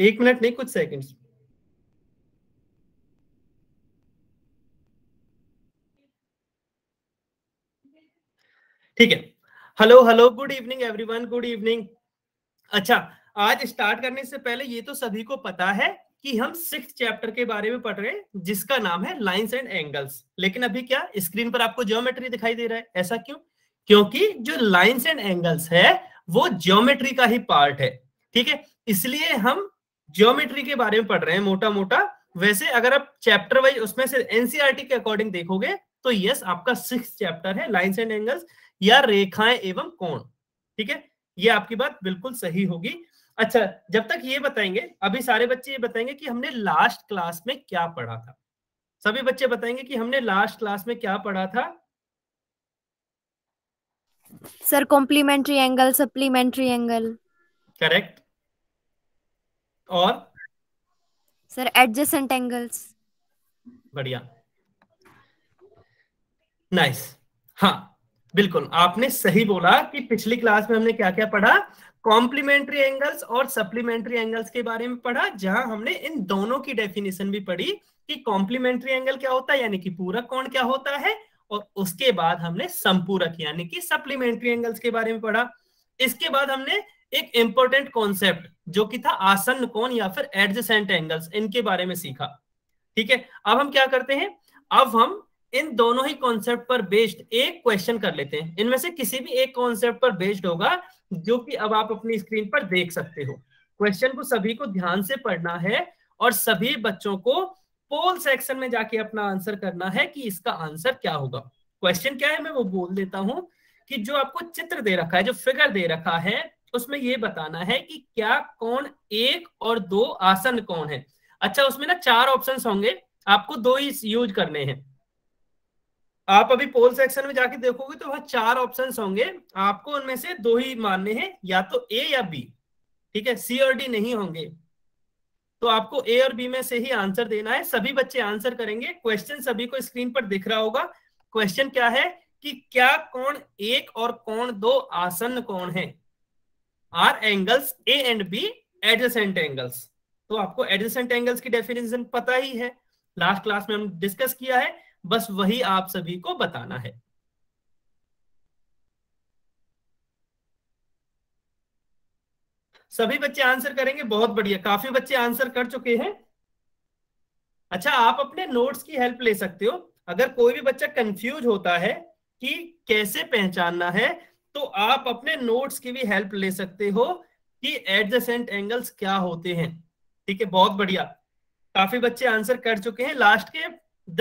एक मिनट नहीं कुछ सेकंड्स ठीक है hello hello good evening everyone good evening अच्छा आज स्टार्ट करने से पहले ये तो सभी को पता है कि हम सिक्स चैप्टर के बारे में पढ़ रहे हैं जिसका नाम है लाइंस एंड एंगल्स लेकिन अभी क्या स्क्रीन पर आपको ज्योमेट्री दिखाई दे रहा है ऐसा क्यों क्योंकि जो लाइंस एंड एंगल्स है वो ज्योमेट्री का ही पार्ट है ठीक है इसलिए हम ज्योमेट्री के बारे में पढ़ रहे हैं मोटा मोटा वैसे अगर आप चैप्टर वाइज उसमें से एनसीआरटी e के अकॉर्डिंग देखोगे तो यस आपका सिक्स चैप्टर है लाइन्स एंड एंगल्स या रेखाएं एवं कोण ठीक है ये आपकी बात बिल्कुल सही होगी अच्छा जब तक ये बताएंगे अभी सारे बच्चे ये बताएंगे कि हमने लास्ट क्लास में क्या पढ़ा था सभी बच्चे बताएंगे कि हमने लास्ट क्लास में क्या पढ़ा था sir complementary angle supplementary angle correct और सर एडजेसेंट एंगल्स बढ़िया नाइस हाँ बिल्कुल आपने सही बोला कि पिछली क्लास में हमने क्या क्या पढ़ा कॉम्प्लीमेंट्री एंगल्स और सप्लीमेंट्री एंगल्स के बारे में पढ़ा जहां हमने इन दोनों की डेफिनेशन भी पढ़ी कि कॉम्प्लीमेंट्री एंगल क्या होता है यानी कि पूरक कोण क्या होता है और उसके बाद हमने संपूरक यानी कि सप्लीमेंट्री एंगल्स के बारे में पढ़ा इसके बाद हमने एक इंपॉर्टेंट कॉन्सेप्ट जो कि था आसन कौन या फिर एडजेसेंट एंगल्स इनके बारे में सीखा ठीक है अब हम क्या करते हैं अब हम इन दोनों ही कॉन्सेप्ट पर बेस्ड एक क्वेश्चन कर लेते हैं इनमें से किसी भी एक कॉन्सेप्ट पर बेस्ड होगा जो कि अब आप अपनी स्क्रीन पर देख सकते हो क्वेश्चन को सभी को ध्यान से पढ़ना है और सभी बच्चों को पोल सेक्शन में जाके अपना आंसर करना है कि इसका आंसर क्या होगा क्वेश्चन क्या है मैं वो बोल देता हूं कि जो आपको चित्र दे रखा है जो फिगर दे रखा है उसमें ये बताना है कि क्या कौन एक और दो आसन कौन है अच्छा उसमें ना चार ऑप्शन होंगे आपको दो ही यूज करने हैं आप अभी पोल सेक्शन में जाके देखोगे तो वहां चार ऑप्शन होंगे आपको उनमें से दो ही मानने हैं या तो ए या बी ठीक है सी और डी नहीं होंगे तो आपको ए और बी में से ही आंसर देना है सभी बच्चे आंसर करेंगे क्वेश्चन सभी को स्क्रीन पर दिख रहा होगा क्वेश्चन क्या है कि क्या कौन एक और कौन दो आसन कौन है are angles A and B adjacent angles तो आपको एडजेंट एंगल्स की डेफिनेशन पता ही है लास्ट क्लास में हम डिस्कस किया है बस वही आप सभी को बताना है सभी बच्चे आंसर करेंगे बहुत बढ़िया काफी बच्चे आंसर कर चुके हैं अच्छा आप अपने नोट्स की हेल्प ले सकते हो अगर कोई भी बच्चा कंफ्यूज होता है कि कैसे पहचानना है तो आप अपने नोट्स की भी हेल्प ले सकते हो कि एडजेसेंट एंगल्स क्या होते हैं ठीक है बहुत बढ़िया काफी बच्चे आंसर कर चुके हैं लास्ट के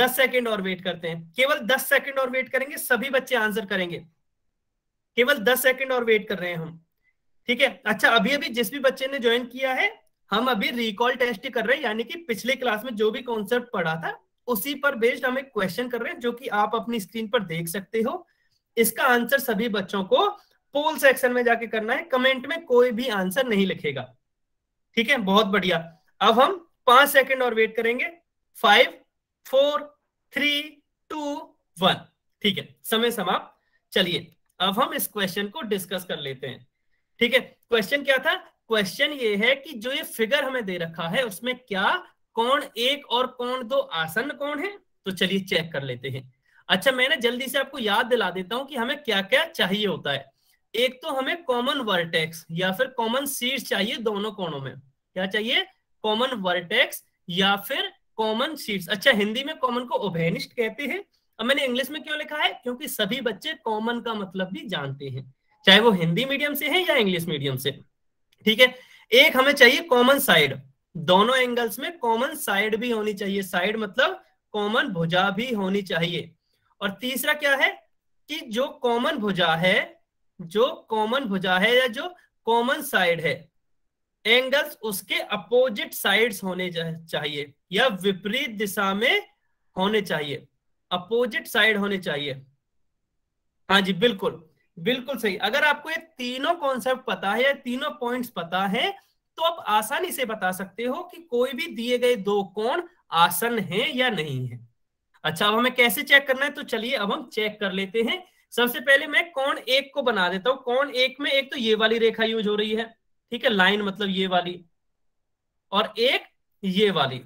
दस सेकेंड और वेट करते हैं केवल दस सेकेंड और वेट करेंगे सभी बच्चे आंसर करेंगे केवल दस सेकेंड और वेट कर रहे हैं हम ठीक है अच्छा अभी अभी जिस भी बच्चे ने ज्वाइन किया है हम अभी रिकॉल टेस्ट कर रहे हैं यानी कि पिछले क्लास में जो भी कॉन्सेप्ट पढ़ा था उसी पर बेस्ड हम एक क्वेश्चन कर रहे हैं जो कि आप अपनी स्क्रीन पर देख सकते हो इसका आंसर सभी बच्चों को पोल सेक्शन में जाके करना है कमेंट में कोई भी आंसर नहीं लिखेगा ठीक है बहुत बढ़िया अब हम पांच सेकंड और वेट करेंगे five four three two one ठीक है समय समाप्त चलिए अब हम इस क्वेश्चन को डिस्कस कर लेते हैं ठीक है क्वेश्चन क्या था क्वेश्चन ये है कि जो ये फिगर हमें दे रखा है उसमें क्या कौन एक और कौन दो आसन कौन है तो चलिए चेक कर लेते हैं अच्छा मैं ना जल्दी से आपको याद दिला देता हूँ कि हमें क्या क्या चाहिए होता है एक तो हमें कॉमन वर्टेक्स या फिर कॉमन शीर्ष चाहिए दोनों कोणों में क्या चाहिए कॉमन वर्टेक्स या फिर कॉमन शीर्ष अच्छा हिंदी में कॉमन को ओभेनिस्ट कहते हैं अब मैंने इंग्लिश में क्यों लिखा है क्योंकि सभी बच्चे कॉमन का मतलब भी जानते हैं चाहे वो हिंदी मीडियम से है या इंग्लिश मीडियम से ठीक है एक हमें चाहिए कॉमन साइड दोनों एंगल्स में कॉमन साइड भी होनी चाहिए साइड मतलब कॉमन भुजा भी होनी चाहिए और तीसरा क्या है कि जो कॉमन भुजा है जो कॉमन भुजा है या जो कॉमन साइड है एंगल्स उसके अपोजिट साइड्स होने चाहिए या विपरीत दिशा में होने चाहिए अपोजिट साइड होने चाहिए हाँ जी बिल्कुल बिल्कुल सही अगर आपको ये तीनों कॉन्सेप्ट पता है या तीनों पॉइंट्स पता है तो आप आसानी से बता सकते हो कि कोई भी दिए गए दो कोण आसन है या नहीं है अच्छा अब हमें कैसे चेक करना है तो चलिए अब हम चेक कर लेते हैं सबसे पहले मैं कौन एक को बना देता हूँ कौन एक में एक तो ये वाली रेखा यूज हो रही है ठीक है लाइन मतलब ये वाली और एक ये वाली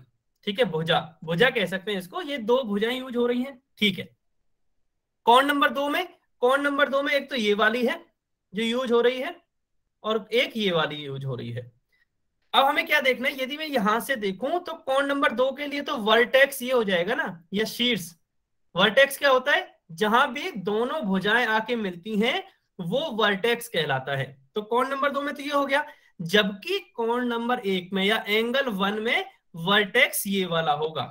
ठीक है भुजा भुजा कह सकते हैं इसको ये दो भुजाएं यूज हो रही हैं ठीक है कौन नंबर दो में कौन नंबर दो में एक तो ये वाली है जो यूज हो रही है और एक ये वाली यूज हो रही है अब हमें क्या देखना है यदि मैं यहां से देखूं तो कौन नंबर दो के लिए तो वर्टेक्स ये हो जाएगा ना या शीर्ष वर्टेक्स क्या होता है जहां भी दोनों भुजाएं आके मिलती हैं वो वर्टेक्स कहलाता है तो कौन नंबर दो में तो ये हो गया जबकि कौन नंबर एक में या एंगल वन में वर्टेक्स ये वाला होगा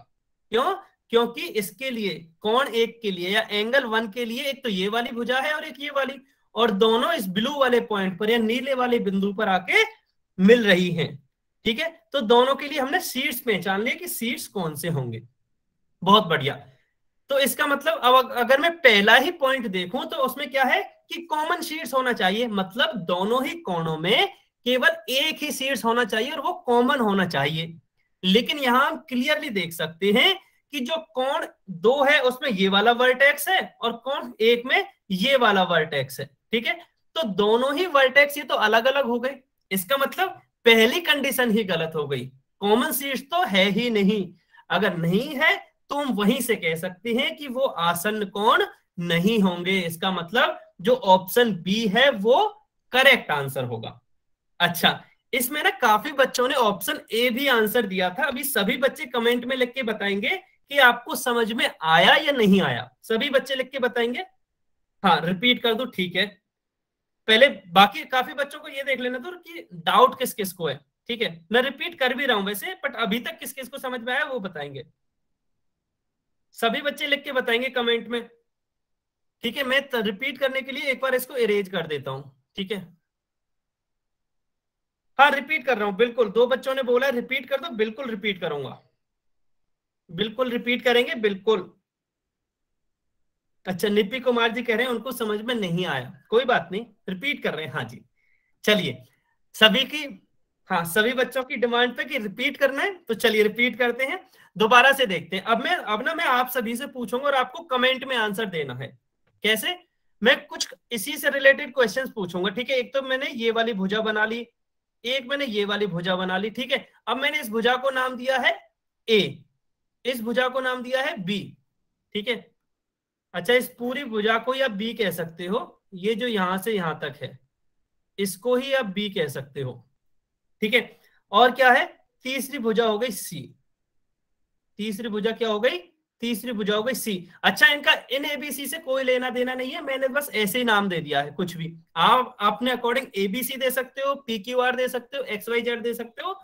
क्यों क्योंकि इसके लिए कौन एक के लिए या एंगल वन के लिए एक तो ये वाली भुजा है और एक ये वाली और दोनों इस ब्लू वाले पॉइंट पर या नीले वाले बिंदु पर आके मिल रही हैं ठीक है तो दोनों के लिए हमने सीड्स पहचान लिया कि सीड्स कौन से होंगे बहुत बढ़िया तो इसका मतलब अब अगर मैं पहला ही पॉइंट देखूं तो उसमें क्या है कि कॉमन सीड्स होना चाहिए मतलब दोनों ही कोणों में केवल एक ही सीड्स होना चाहिए और वो कॉमन होना चाहिए लेकिन यहां हम क्लियरली देख सकते हैं कि जो कोण दो है उसमें ये वाला वर्टेक्स है और कोण एक में ये वाला वर्टेक्स है ठीक है तो दोनों ही वर्टेक्स ये तो अलग अलग हो गए इसका मतलब पहली कंडीशन ही गलत हो गई कॉमन सीट तो है ही नहीं अगर नहीं है तो हम वहीं से कह सकते हैं कि वो आसन कौन नहीं होंगे इसका मतलब जो ऑप्शन बी है वो करेक्ट आंसर होगा अच्छा इसमें ना काफी बच्चों ने ऑप्शन ए भी आंसर दिया था अभी सभी बच्चे कमेंट में लिख के बताएंगे कि आपको समझ में आया या नहीं आया सभी बच्चे लिख के बताएंगे हाँ रिपीट कर दो ठीक है पहले बाकी काफी बच्चों को ये देख लेना था तो कि डाउट किस किस को है ठीक है मैं रिपीट कर भी रहा हूं वैसे बट अभी तक किस किस को समझ में आया वो बताएंगे सभी बच्चे लिख के बताएंगे कमेंट में ठीक है मैं रिपीट करने के लिए एक बार इसको इरेज कर देता हूं ठीक है हाँ रिपीट कर रहा हूं बिल्कुल दो बच्चों ने बोला रिपीट कर दो बिल्कुल रिपीट करूंगा बिल्कुल रिपीट करेंगे बिल्कुल अच्छा निपी कुमार जी कह रहे हैं उनको समझ में नहीं आया कोई बात नहीं रिपीट कर रहे हैं हाँ जी चलिए सभी की हाँ सभी बच्चों की डिमांड पे कि रिपीट करना है तो चलिए रिपीट करते हैं दोबारा से देखते हैं अब मैं अब ना मैं आप सभी से पूछूंगा और आपको कमेंट में आंसर देना है कैसे मैं कुछ इसी से रिलेटेड क्वेश्चन पूछूंगा ठीक है एक तो मैंने ये वाली भुजा बना ली एक मैंने ये वाली भुजा बना ली ठीक है अब मैंने इस भुजा को नाम दिया है ए इस भुजा को नाम दिया है बी ठीक है अच्छा इस पूरी भुजा को ही आप बी कह सकते हो ये जो यहां से यहां तक है इसको ही आप बी कह सकते हो ठीक है और क्या है तीसरी भुजा हो गई सी तीसरी भुजा क्या हो गई तीसरी भुजा हो गई सी अच्छा इनका इन एबीसी से कोई लेना देना नहीं है मैंने बस ऐसे ही नाम दे दिया है कुछ भी आप अपने अकॉर्डिंग एबीसी दे सकते हो पी क्यू आर दे सकते हो एक्स वाई जेड दे सकते हो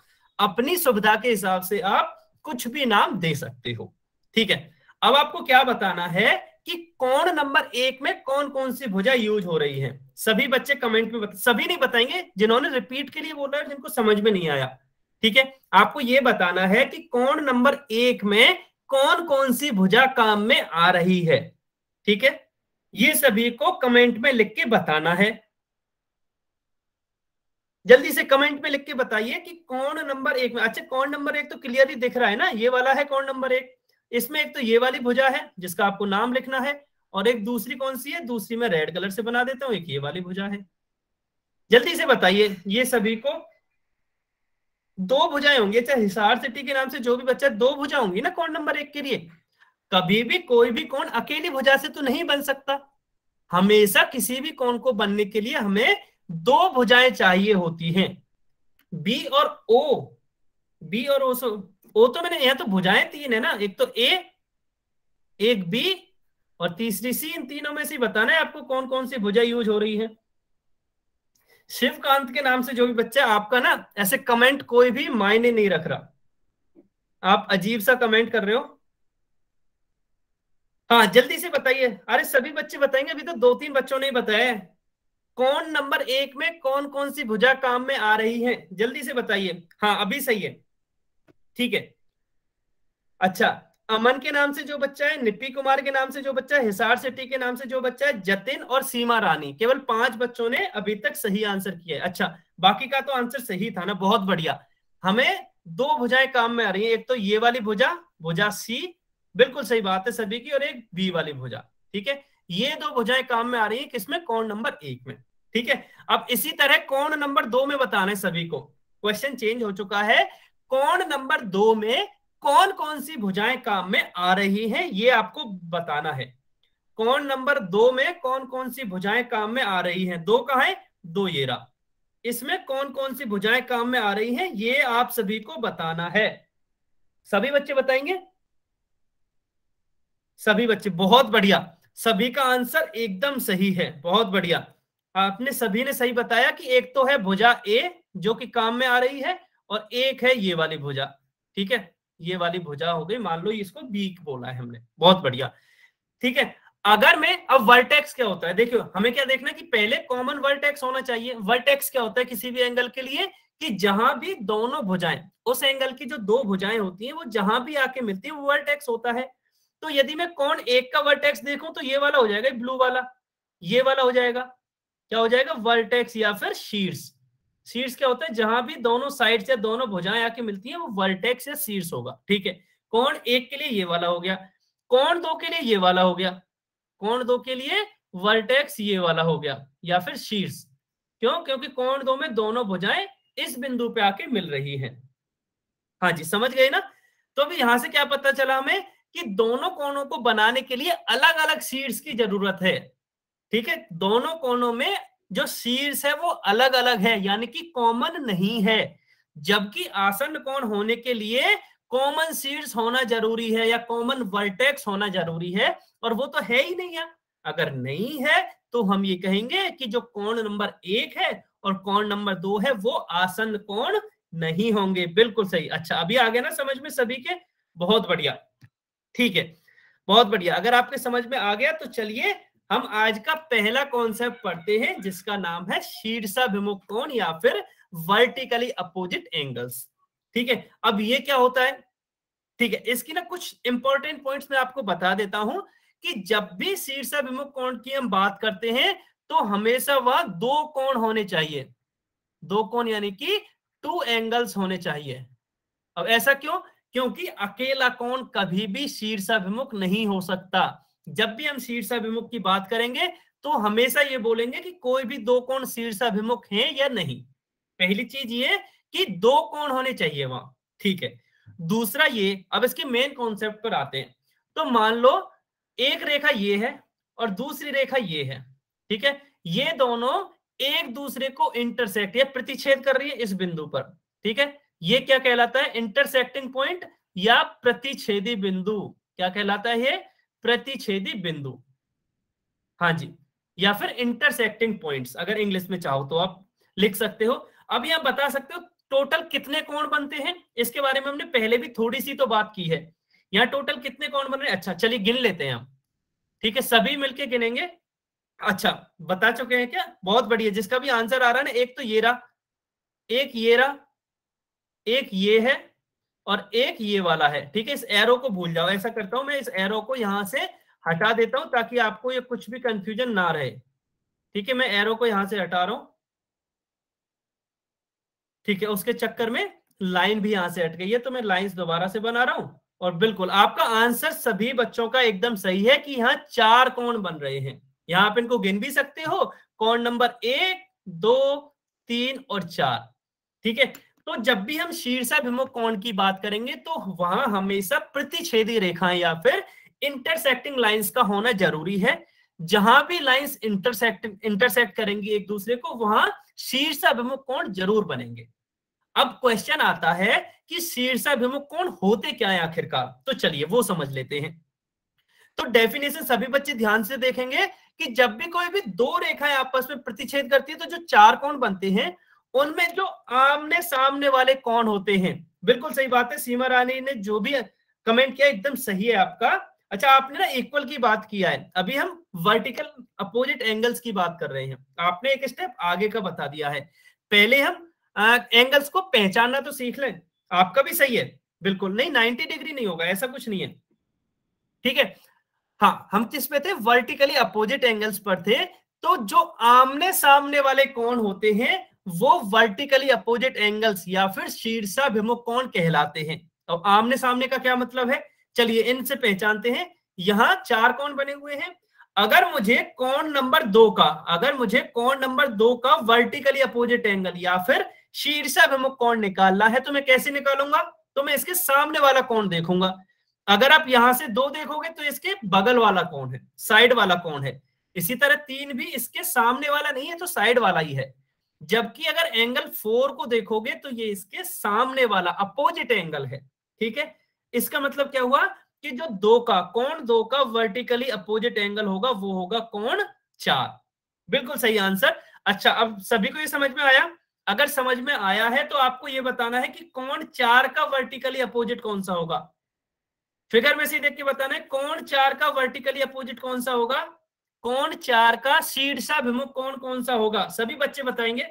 अपनी सुविधा के हिसाब से आप कुछ भी नाम दे सकते हो ठीक है अब आपको क्या बताना है कि कौन नंबर एक में कौन कौन सी भुजा यूज हो रही है सभी बच्चे कमेंट में बता, सभी नहीं बताएंगे जिन्होंने रिपीट के लिए बोला है जिनको समझ में नहीं आया ठीक है आपको यह बताना है कि कौन नंबर एक में कौन कौन सी भुजा काम में आ रही है ठीक है ये सभी को कमेंट में लिख के बताना है जल्दी से कमेंट में लिख के बताइए कि कौन नंबर एक में अच्छा कौन नंबर एक तो क्लियरली दिख रहा है ना ये वाला है कौन नंबर एक इसमें एक तो ये वाली भुजा है जिसका आपको नाम लिखना है और एक दूसरी कौन सी है दूसरी मैं रेड कलर से बना देता हूं एक ये वाली भुजा है जल्दी से बताइए ये सभी को दो भुजाएं होंगी चाहे हिसार सिटी के नाम से जो भी बच्चा दो भुजा होंगी ना कौन नंबर एक के लिए कभी भी कोई भी कौन अकेली भुजा से तो नहीं बन सकता हमेशा किसी भी कौन को बनने के लिए हमें दो भुजाएं चाहिए होती हैं बी और ओ बी और ओ वो तो मैंने यहाँ तो भुजाएं तीन है ना एक तो ए एक बी और तीसरी सी इन तीनों में से बताना है आपको कौन कौन सी भुजा यूज हो रही है शिवकांत के नाम से जो भी बच्चा आपका ना ऐसे कमेंट कोई भी मायने नहीं रख रहा आप अजीब सा कमेंट कर रहे हो हाँ जल्दी से बताइए अरे सभी बच्चे बताएंगे अभी तो दो तीन बच्चों ने बताया कौन नंबर एक में कौन कौन सी भुजा काम में आ रही है जल्दी से बताइए हाँ अभी सही है ठीक है अच्छा अमन के नाम से जो बच्चा है निपी कुमार के नाम से जो बच्चा है हिसार सिटी के नाम से जो बच्चा है जतिन और सीमा रानी केवल पांच बच्चों ने अभी तक सही आंसर किया है अच्छा बाकी का तो आंसर सही था ना बहुत बढ़िया हमें दो भुजाएं काम में आ रही है एक तो ये वाली भुजा भुजा सी बिल्कुल सही बात है सभी की और एक बी वाली भुजा ठीक है ये दो भुजाएं काम में आ रही है किसमें कौन नंबर एक में ठीक है अब इसी तरह कौन नंबर दो में बताना है सभी को क्वेश्चन चेंज हो चुका है कौन नंबर दो में कौन कौन सी भुजाएं काम में आ रही हैं ये आपको बताना है कौन नंबर दो में कौन कौन सी भुजाएं काम में आ रही हैं दो कहा है दो ये रहा इसमें कौन कौन सी भुजाएं काम में आ रही हैं ये आप सभी को बताना है सभी बच्चे बताएंगे सभी बच्चे बहुत बढ़िया सभी का आंसर एकदम सही है बहुत बढ़िया आपने सभी ने सही बताया कि एक तो है भुजा ए जो कि काम में आ रही है और एक है ये वाली भुजा ठीक है ये वाली भुजा हो गई मान लो इसको बीक बोला है हमने बहुत बढ़िया ठीक है अगर मैं अब वर्टेक्स क्या होता है देखियो हमें क्या देखना कि पहले कॉमन वर्टेक्स होना चाहिए वर्टेक्स क्या होता है किसी भी एंगल के लिए कि जहां भी दोनों भुजाएं उस एंगल की जो दो भुजाएं होती हैं वो जहां भी आके मिलती है वो वर्टेक्स होता है तो यदि मैं कौन एक का वर्टेक्स देखू तो ये वाला हो जाएगा ब्लू वाला ये वाला हो जाएगा क्या हो जाएगा वर्टेक्स या फिर शीर्ष शीर्ष क्या होता है जहां भी दोनों साइड या दोनों भुजाएं आके मिलती हैं वो वर्टेक्स या शीर्ष होगा ठीक है कौन एक के लिए ये वाला हो गया कौन दो के लिए ये वाला हो गया कौन दो के लिए वर्टेक्स ये वाला हो गया या फिर शीर्ष क्यों क्योंकि कौन दो में दोनों भुजाएं इस बिंदु पे आके मिल रही हैं हाँ जी समझ गए ना तो अभी यहां से क्या पता चला हमें कि दोनों कोणों को बनाने के लिए अलग अलग शीर्ष की जरूरत है ठीक है दोनों कोणों में जो शीर्ष है वो अलग अलग है यानी कि कॉमन नहीं है जबकि आसन कोण होने के लिए कॉमन शीर्ष होना जरूरी है या कॉमन वर्टेक्स होना जरूरी है और वो तो है ही नहीं है अगर नहीं है तो हम ये कहेंगे कि जो कोण नंबर एक है और कोण नंबर दो है वो आसन कोण नहीं होंगे बिल्कुल सही अच्छा अभी आ गया ना समझ में सभी के बहुत बढ़िया ठीक है बहुत बढ़िया अगर आपके समझ में आ गया तो चलिए हम आज का पहला कॉन्सेप्ट पढ़ते हैं जिसका नाम है शीर्षाभिमुख कोण या फिर वर्टिकली अपोजिट एंगल्स ठीक है अब ये क्या होता है ठीक है इसकी ना कुछ इंपॉर्टेंट पॉइंट्स मैं आपको बता देता हूं कि जब भी शीर्षाभिमुख कोण की हम बात करते हैं तो हमेशा वह दो कोण होने चाहिए दो कोण यानी कि टू एंगल्स होने चाहिए अब ऐसा क्यों क्योंकि अकेला कोण कभी भी शीर्षाभिमुख नहीं हो सकता जब भी हम शीर्षाभिमुख की बात करेंगे तो हमेशा ये बोलेंगे कि कोई भी दो कोण शीर्षाभिमुख है या नहीं पहली चीज ये कि दो कोण होने चाहिए वहां ठीक है दूसरा ये अब इसके मेन कॉन्सेप्ट पर आते हैं तो मान लो एक रेखा ये है और दूसरी रेखा ये है ठीक है ये दोनों एक दूसरे को इंटरसेक्ट या प्रतिच्छेद कर रही है इस बिंदु पर ठीक है ये क्या कहलाता है इंटरसेक्टिंग पॉइंट या प्रतिच्छेदी बिंदु क्या कहलाता है ये प्रतिच्छेदी बिंदु हाँ जी या फिर इंटरसेक्टिंग पॉइंट्स अगर इंग्लिश में चाहो तो आप लिख सकते हो अब यहाँ बता सकते हो टोटल कितने कोण बनते हैं इसके बारे में हमने पहले भी थोड़ी सी तो बात की है यहाँ टोटल कितने कोण बन रहे हैं अच्छा चलिए गिन लेते हैं हम ठीक है सभी मिलके गिनेंगे अच्छा बता चुके हैं क्या बहुत बढ़िया जिसका भी आंसर आ रहा है ना एक तो ये रहा एक ये रहा एक ये है और एक ये वाला है ठीक है इस एरो को भूल जाओ ऐसा करता हूं मैं इस एरो को यहां से हटा देता हूं ताकि आपको ये कुछ भी कंफ्यूजन ना रहे ठीक है मैं एरो को यहां से हटा रहा हूं ठीक है उसके चक्कर में लाइन भी यहां से हट गई है तो मैं लाइन दोबारा से बना रहा हूं और बिल्कुल आपका आंसर सभी बच्चों का एकदम सही है कि यहां चार कौन बन रहे हैं यहां आप इनको गिन भी सकते हो कौन नंबर एक दो तीन और चार ठीक है तो जब भी हम शीर्षाभिमुख कोण की बात करेंगे तो वहां हमेशा प्रतिच्छेदी रेखाएं या फिर इंटरसेक्टिंग लाइंस का होना जरूरी है जहां भी लाइंस इंटरसेक्ट इंटरसेक्ट करेंगी एक दूसरे को वहां शीर्षाभिमुख कोण जरूर बनेंगे अब क्वेश्चन आता है कि शीर्षाभिमुख कोण होते क्या है आखिरकार तो चलिए वो समझ लेते हैं तो डेफिनेशन सभी बच्चे ध्यान से देखेंगे कि जब भी कोई भी दो रेखाएं आपस में प्रतिच्छेद करती है तो जो चार कोण बनते हैं उनमें जो आमने सामने वाले कौन होते हैं बिल्कुल सही बात है सीमा रानी ने जो भी कमेंट किया एकदम सही है आपका अच्छा आपने ना इक्वल की बात किया है अभी हम वर्टिकल अपोजिट एंगल्स की बात कर रहे हैं आपने एक स्टेप आगे का बता दिया है पहले हम एंगल्स को पहचानना तो सीख लें आपका भी सही है बिल्कुल नहीं 90 डिग्री नहीं होगा ऐसा कुछ नहीं है ठीक है हाँ हम किस पे थे वर्टिकली अपोजिट एंगल्स पर थे तो जो आमने सामने वाले कौन होते हैं वो वर्टिकली अपोजिट एंगल्स या फिर शीर्षाभिमुख कौन कहलाते हैं अब तो आमने सामने का क्या मतलब है चलिए इनसे पहचानते हैं यहां चार कौन बने हुए हैं अगर मुझे कौन नंबर दो का अगर मुझे कौन नंबर दो का वर्टिकली अपोजिट एंगल या फिर शीर्षाभिमुख कौन निकालना है तो मैं कैसे निकालूंगा तो मैं इसके सामने वाला कौन देखूंगा अगर आप यहां से दो देखोगे तो इसके बगल वाला कौन है साइड वाला कौन है इसी तरह तीन भी इसके सामने वाला नहीं है तो साइड वाला ही है जबकि अगर एंगल फोर को देखोगे तो ये इसके सामने वाला अपोजिट एंगल है ठीक है इसका मतलब क्या हुआ कि जो दो का कौन दो का वर्टिकली अपोजिट एंगल होगा वो होगा कौन चार बिल्कुल सही आंसर अच्छा अब सभी को ये समझ में आया अगर समझ में आया है तो आपको ये बताना है कि कौन चार का वर्टिकली अपोजिट कौन सा होगा फिगर में से देख के बताना है कौन चार का वर्टिकली अपोजिट कौन सा होगा कौन चार का शीर्षाभिमुख कौन कौन सा होगा सभी बच्चे बताएंगे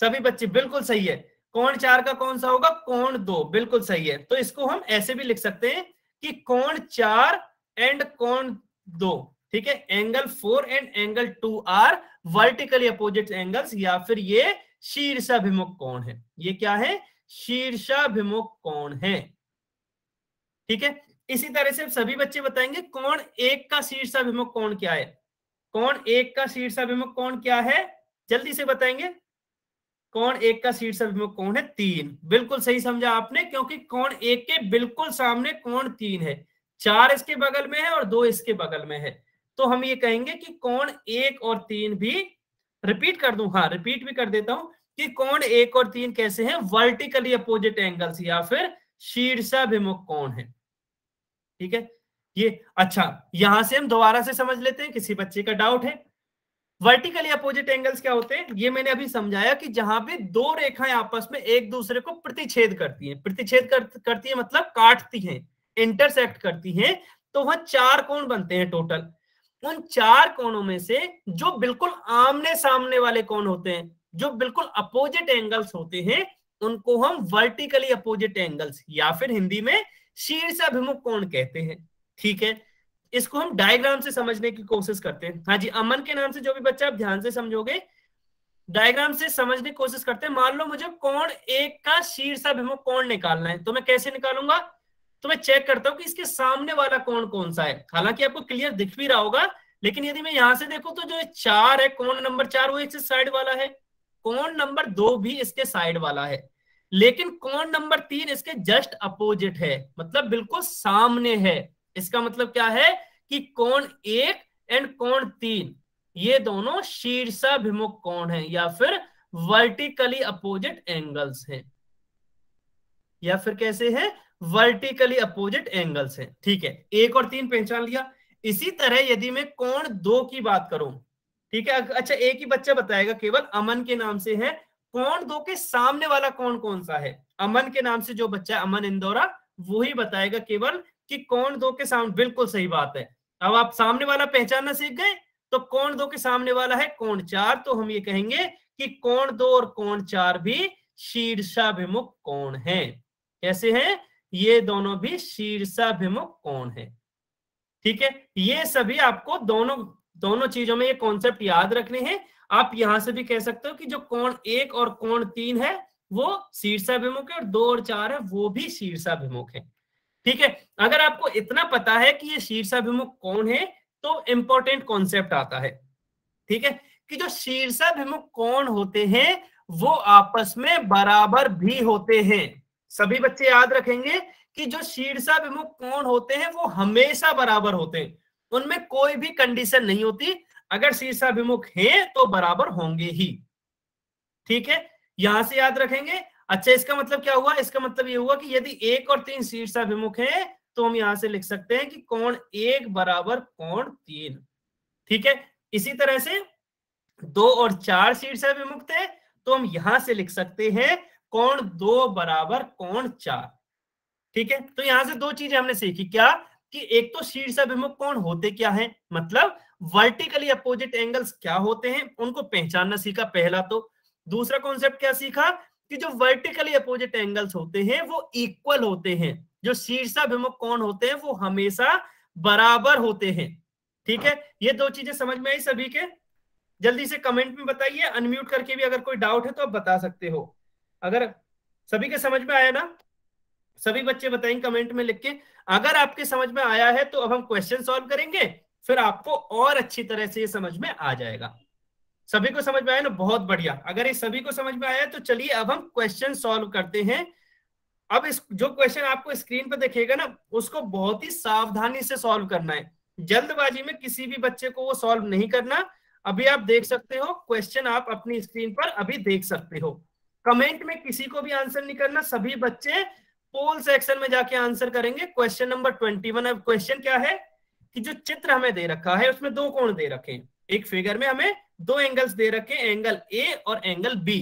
सभी बच्चे बिल्कुल सही है कौन चार का कौन सा होगा कौन दो बिल्कुल सही है तो इसको हम ऐसे भी लिख सकते हैं कि कौन चार एंड कौन दो ठीक है angle four and angle two are vertically opposite angles या फिर ये शीर्षाभिमुख कौन है ये क्या है शीर्षाभिमुख कौन है ठीक है इसी तरह से सभी बच्चे बताएंगे कौन एक का शीर्षाभिमुख कौन क्या है कौन एक का शीर्षाभिमुख कौन क्या है जल्दी से बताएंगे कौन एक का शीर्षाभिमुख कौन है तीन बिल्कुल सही समझा आपने क्योंकि कौन एक के बिल्कुल सामने कौन तीन है चार इसके बगल में है और दो इसके बगल में है तो हम ये कहेंगे कि कौन एक और तीन भी रिपीट कर दू हाँ रिपीट भी कर देता हूं कि कौन एक और तीन कैसे हैं वर्टिकली अपोजिट एंगल्स या फिर शीर्षाभिमुख कौन है ठीक है ये अच्छा यहां से हम दोबारा से समझ लेते हैं किसी बच्चे का डाउट है वर्टिकली अपोजिट एंगल्स क्या होते हैं ये मैंने अभी समझाया कि जहां पे दो रेखाएं आपस में एक दूसरे को प्रतिच्छेद करती हैं प्रतिच्छेद कर, करती है मतलब काटती हैं इंटरसेक्ट करती हैं तो वहां चार कोण बनते हैं टोटल उन चार कोणों में से जो बिल्कुल आमने सामने वाले कोण होते हैं जो बिल्कुल अपोजिट एंगल्स होते हैं उनको हम वर्टिकली अपोजिट एंगल्स या फिर हिंदी में शीर्षाभिमुख कोण कहते हैं ठीक है इसको हम डायग्राम से समझने की कोशिश करते हैं हाँ जी अमन के नाम से जो भी बच्चा आप ध्यान से समझोगे डायग्राम से समझने की कोशिश करते हैं मान लो मुझे कोण एक का शीर्षाभिमुख कोण निकालना है तो मैं कैसे निकालूंगा तो मैं चेक करता हूँ कि इसके सामने वाला कोण कौन सा है हालांकि आपको क्लियर दिख भी रहा होगा लेकिन यदि मैं यहां से देखूं तो जो चार है कोण नंबर चार वो इससे साइड वाला है कोण नंबर दो भी इसके साइड वाला है लेकिन कौन नंबर तीन इसके जस्ट अपोजिट है मतलब बिल्कुल सामने है इसका मतलब क्या है कि कौन एक एंड कौन तीन ये दोनों शीर्षाभिमुख कौन है या फिर वर्टिकली अपोजिट एंगल्स हैं या फिर कैसे है वर्टिकली अपोजिट एंगल्स हैं ठीक है एक और तीन पहचान लिया इसी तरह यदि मैं कौन दो की बात करूं ठीक है अच्छा एक ही बच्चा बताएगा केवल अमन के नाम से है कौन दो के सामने वाला कौन कौन सा है अमन के नाम से जो बच्चा है अमन इंदौरा वो ही बताएगा केवल कि कौन दो के सामने बिल्कुल सही बात है अब आप सामने वाला पहचानना सीख गए तो कौन दो के सामने वाला है कौन चार तो हम ये कहेंगे कि कौन दो और कौन चार भी शीर्षाभिमुख कौन है कैसे है ये दोनों भी शीर्षाभिमुख कौन है ठीक है ये सभी आपको दोनों दोनों चीजों में ये कॉन्सेप्ट याद रखने हैं आप यहां से भी कह सकते हो कि जो कोण एक और कोण तीन है वो शीर्षाभिमुख है और दो और चार है वो भी शीर्षाभिमुख है ठीक है अगर आपको इतना पता है कि ये शीर्षाभिमुख कौन है तो इंपॉर्टेंट कॉन्सेप्ट आता है ठीक है कि जो शीर्षाभिमुख कौन होते हैं वो आपस में बराबर भी होते हैं सभी बच्चे याद रखेंगे कि जो शीर्षाभिमुख कौन होते हैं वो हमेशा बराबर होते हैं उनमें कोई भी कंडीशन नहीं होती अगर शीर्षाभिमुख हैं तो बराबर होंगे ही ठीक है यहां से याद रखेंगे अच्छा इसका मतलब क्या हुआ इसका मतलब ये हुआ कि यदि एक और तीन शीर्षाभिमुख है तो हम यहां से लिख सकते हैं कि कौन एक बराबर कौन तीन ठीक है इसी तरह से दो और चार शीर्षाभिमुख थे तो हम यहां से लिख सकते हैं कौन दो बराबर कौन चार ठीक है तो यहां से दो चीजें हमने सीखी क्या कि एक तो शीर्षाभिमुख कौन होते क्या है मतलब वर्टिकली अपोजिट एंगल्स क्या होते हैं उनको पहचानना सीखा पहला तो दूसरा कॉन्सेप्ट क्या सीखा कि जो वर्टिकली अपोजिट एंगल्स होते हैं वो इक्वल होते हैं जो शीर्षाभिमुख कौन होते हैं वो हमेशा बराबर होते हैं ठीक है ये दो चीजें समझ में आई सभी के जल्दी से कमेंट में बताइए अनम्यूट करके भी अगर कोई डाउट है तो आप बता सकते हो अगर सभी के समझ में आया ना सभी बच्चे बताएंगे कमेंट में लिख के अगर आपके समझ में आया है तो अब हम क्वेश्चन सॉल्व करेंगे फिर आपको और अच्छी तरह से ये समझ में आ जाएगा सभी को समझ में आया ना बहुत बढ़िया अगर ये सभी को समझ में आया तो चलिए अब हम क्वेश्चन सॉल्व करते हैं अब इस जो क्वेश्चन आपको स्क्रीन पर देखेगा ना उसको बहुत ही सावधानी से सॉल्व करना है जल्दबाजी में किसी भी बच्चे को वो सॉल्व नहीं करना अभी आप देख सकते हो क्वेश्चन आप अपनी स्क्रीन पर अभी देख सकते हो कमेंट में किसी को भी आंसर नहीं करना सभी बच्चे पोल सेक्शन में जाके आंसर करेंगे क्वेश्चन नंबर ट्वेंटी वन अब क्वेश्चन क्या है कि जो चित्र हमें दे रखा है उसमें दो कोण दे रखे हैं एक फिगर में हमें दो एंगल्स दे रखे एंगल ए और एंगल बी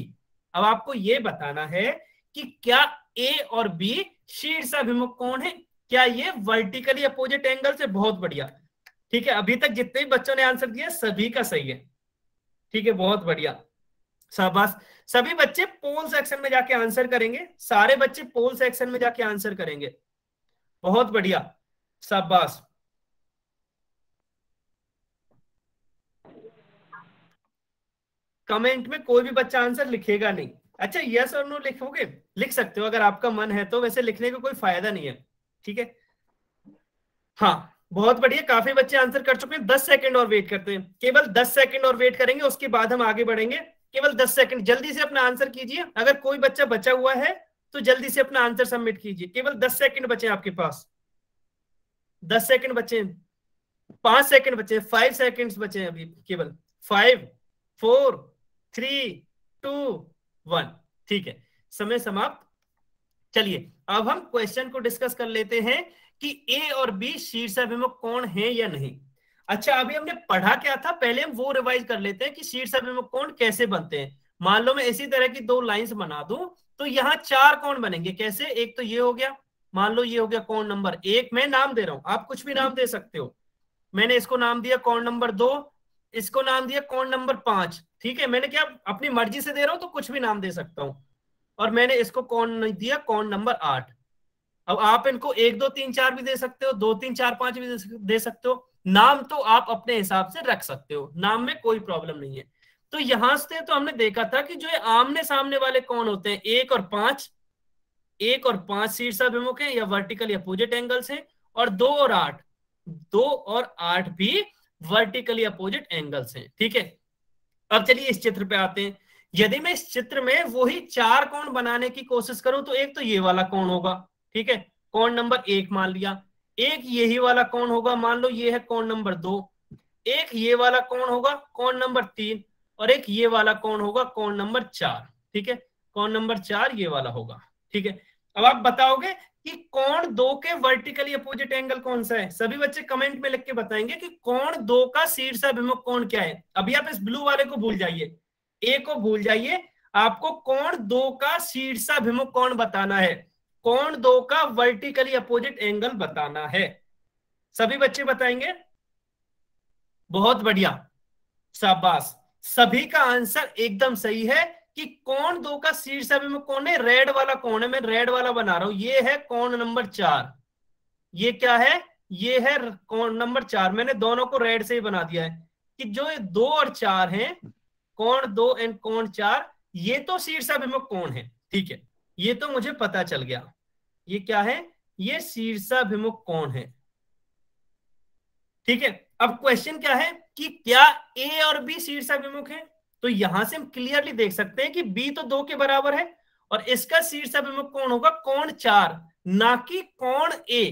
अब आपको ये बताना है कि क्या ए और बी शीर्षाभिमुख कोण है क्या ये वर्टिकली अपोजिट एंगल से बहुत बढ़िया ठीक है अभी तक जितने भी बच्चों ने आंसर दिया सभी का सही है ठीक है बहुत बढ़िया शाबाश सभी बच्चे पोल सेक्शन में जाके आंसर करेंगे सारे बच्चे पोल सेक्शन में जाके आंसर करेंगे बहुत बढ़िया शाबाश कमेंट में कोई भी बच्चा आंसर लिखेगा नहीं अच्छा यस और नो लिखोगे लिख सकते हो अगर आपका मन है तो वैसे लिखने का को कोई फायदा नहीं है ठीक है हाँ बहुत बढ़िया काफी बच्चे आंसर कर चुके हैं दस सेकंड और वेट करते हैं केवल दस सेकंड और वेट करेंगे उसके बाद हम आगे बढ़ेंगे केवल दस सेकंड जल्दी से अपना आंसर कीजिए अगर कोई बच्चा बचा हुआ है तो जल्दी से अपना आंसर सबमिट कीजिए केवल दस सेकंड बचे आपके पास दस सेकंड बचे पांच सेकंड बचे फाइव सेकंड बचे अभी केवल five four three two one ठीक है समय समाप्त चलिए अब हम क्वेश्चन को डिस्कस कर लेते हैं कि ए और बी शीर्षाभिमुख कौन है या नहीं अच्छा अभी हमने पढ़ा क्या था पहले हम वो रिवाइज कर लेते हैं कि शीर्षाभिमुख कौन कैसे बनते हैं मान लो मैं इसी तरह की दो लाइंस बना दूं तो यहाँ चार कौन बनेंगे कैसे एक तो ये हो गया मान लो ये हो गया कौन नंबर एक मैं नाम दे रहा हूं आप कुछ भी नाम दे सकते हो मैंने इसको नाम दिया कौन नंबर दो इसको नाम दिया कौन नंबर पांच ठीक है मैंने क्या अपनी मर्जी से दे रहा हूं तो कुछ भी नाम दे सकता हूं और मैंने इसको कौन दिया कौन नंबर आठ अब आप इनको एक दो तीन चार भी दे सकते हो दो तीन चार पांच भी दे सकते हो नाम तो आप अपने हिसाब से रख सकते हो नाम में कोई प्रॉब्लम नहीं है तो यहां से तो हमने देखा था कि जो ये आमने सामने वाले कौन होते हैं एक और पांच एक और पांच शीर्षाभिमुख है या वर्टिकल या पूजेट एंगल्स है और दो और आठ दो और आठ भी वर्टिकली अपोजिट एंगल्स हैं ठीक है अब चलिए इस चित्र पे आते हैं यदि मैं इस चित्र में वही चार कोण बनाने की कोशिश करूं तो एक तो ये वाला कोण होगा ठीक है कोण नंबर एक मान लिया एक यही वाला कोण होगा मान लो ये है कोण नंबर दो एक ये वाला कोण होगा कोण नंबर तीन और एक ये वाला कोण होगा कोण नंबर चार ठीक है कोण नंबर चार ये वाला होगा ठीक है अब आप बताओगे कि कौन दो के वर्टिकली अपोजिट एंगल कौन सा है सभी बच्चे कमेंट में लिख के बताएंगे कि कौन दो का अभिमुख कौन क्या है अभी आप इस ब्लू वाले को भूल जाइए ए को भूल जाइए आपको कौन दो का भिमुख कौन बताना है कौन दो का वर्टिकली अपोजिट एंगल बताना है सभी बच्चे बताएंगे बहुत बढ़िया शाबाश सभी का आंसर एकदम सही है कि कौन दो का शीर्ष अभी मैं कौन है रेड वाला कौन है मैं रेड वाला बना रहा हूं ये है कौन नंबर चार ये क्या है ये है कौन नंबर चार मैंने दोनों को रेड से ही बना दिया है कि जो ये दो और चार हैं कौन दो एंड कौन चार ये तो शीर्षाभिमुख कौन है ठीक है ये तो मुझे पता चल गया ये क्या है ये शीर्षाभिमुख कौन है ठीक है अब क्वेश्चन क्या है कि क्या ए और बी शीर्षाभिमुख है तो यहां से हम क्लियरली देख सकते हैं कि बी तो दो के बराबर है और इसका शीर्ष अभिमुख कौन होगा कौन चार ना कि कौन ए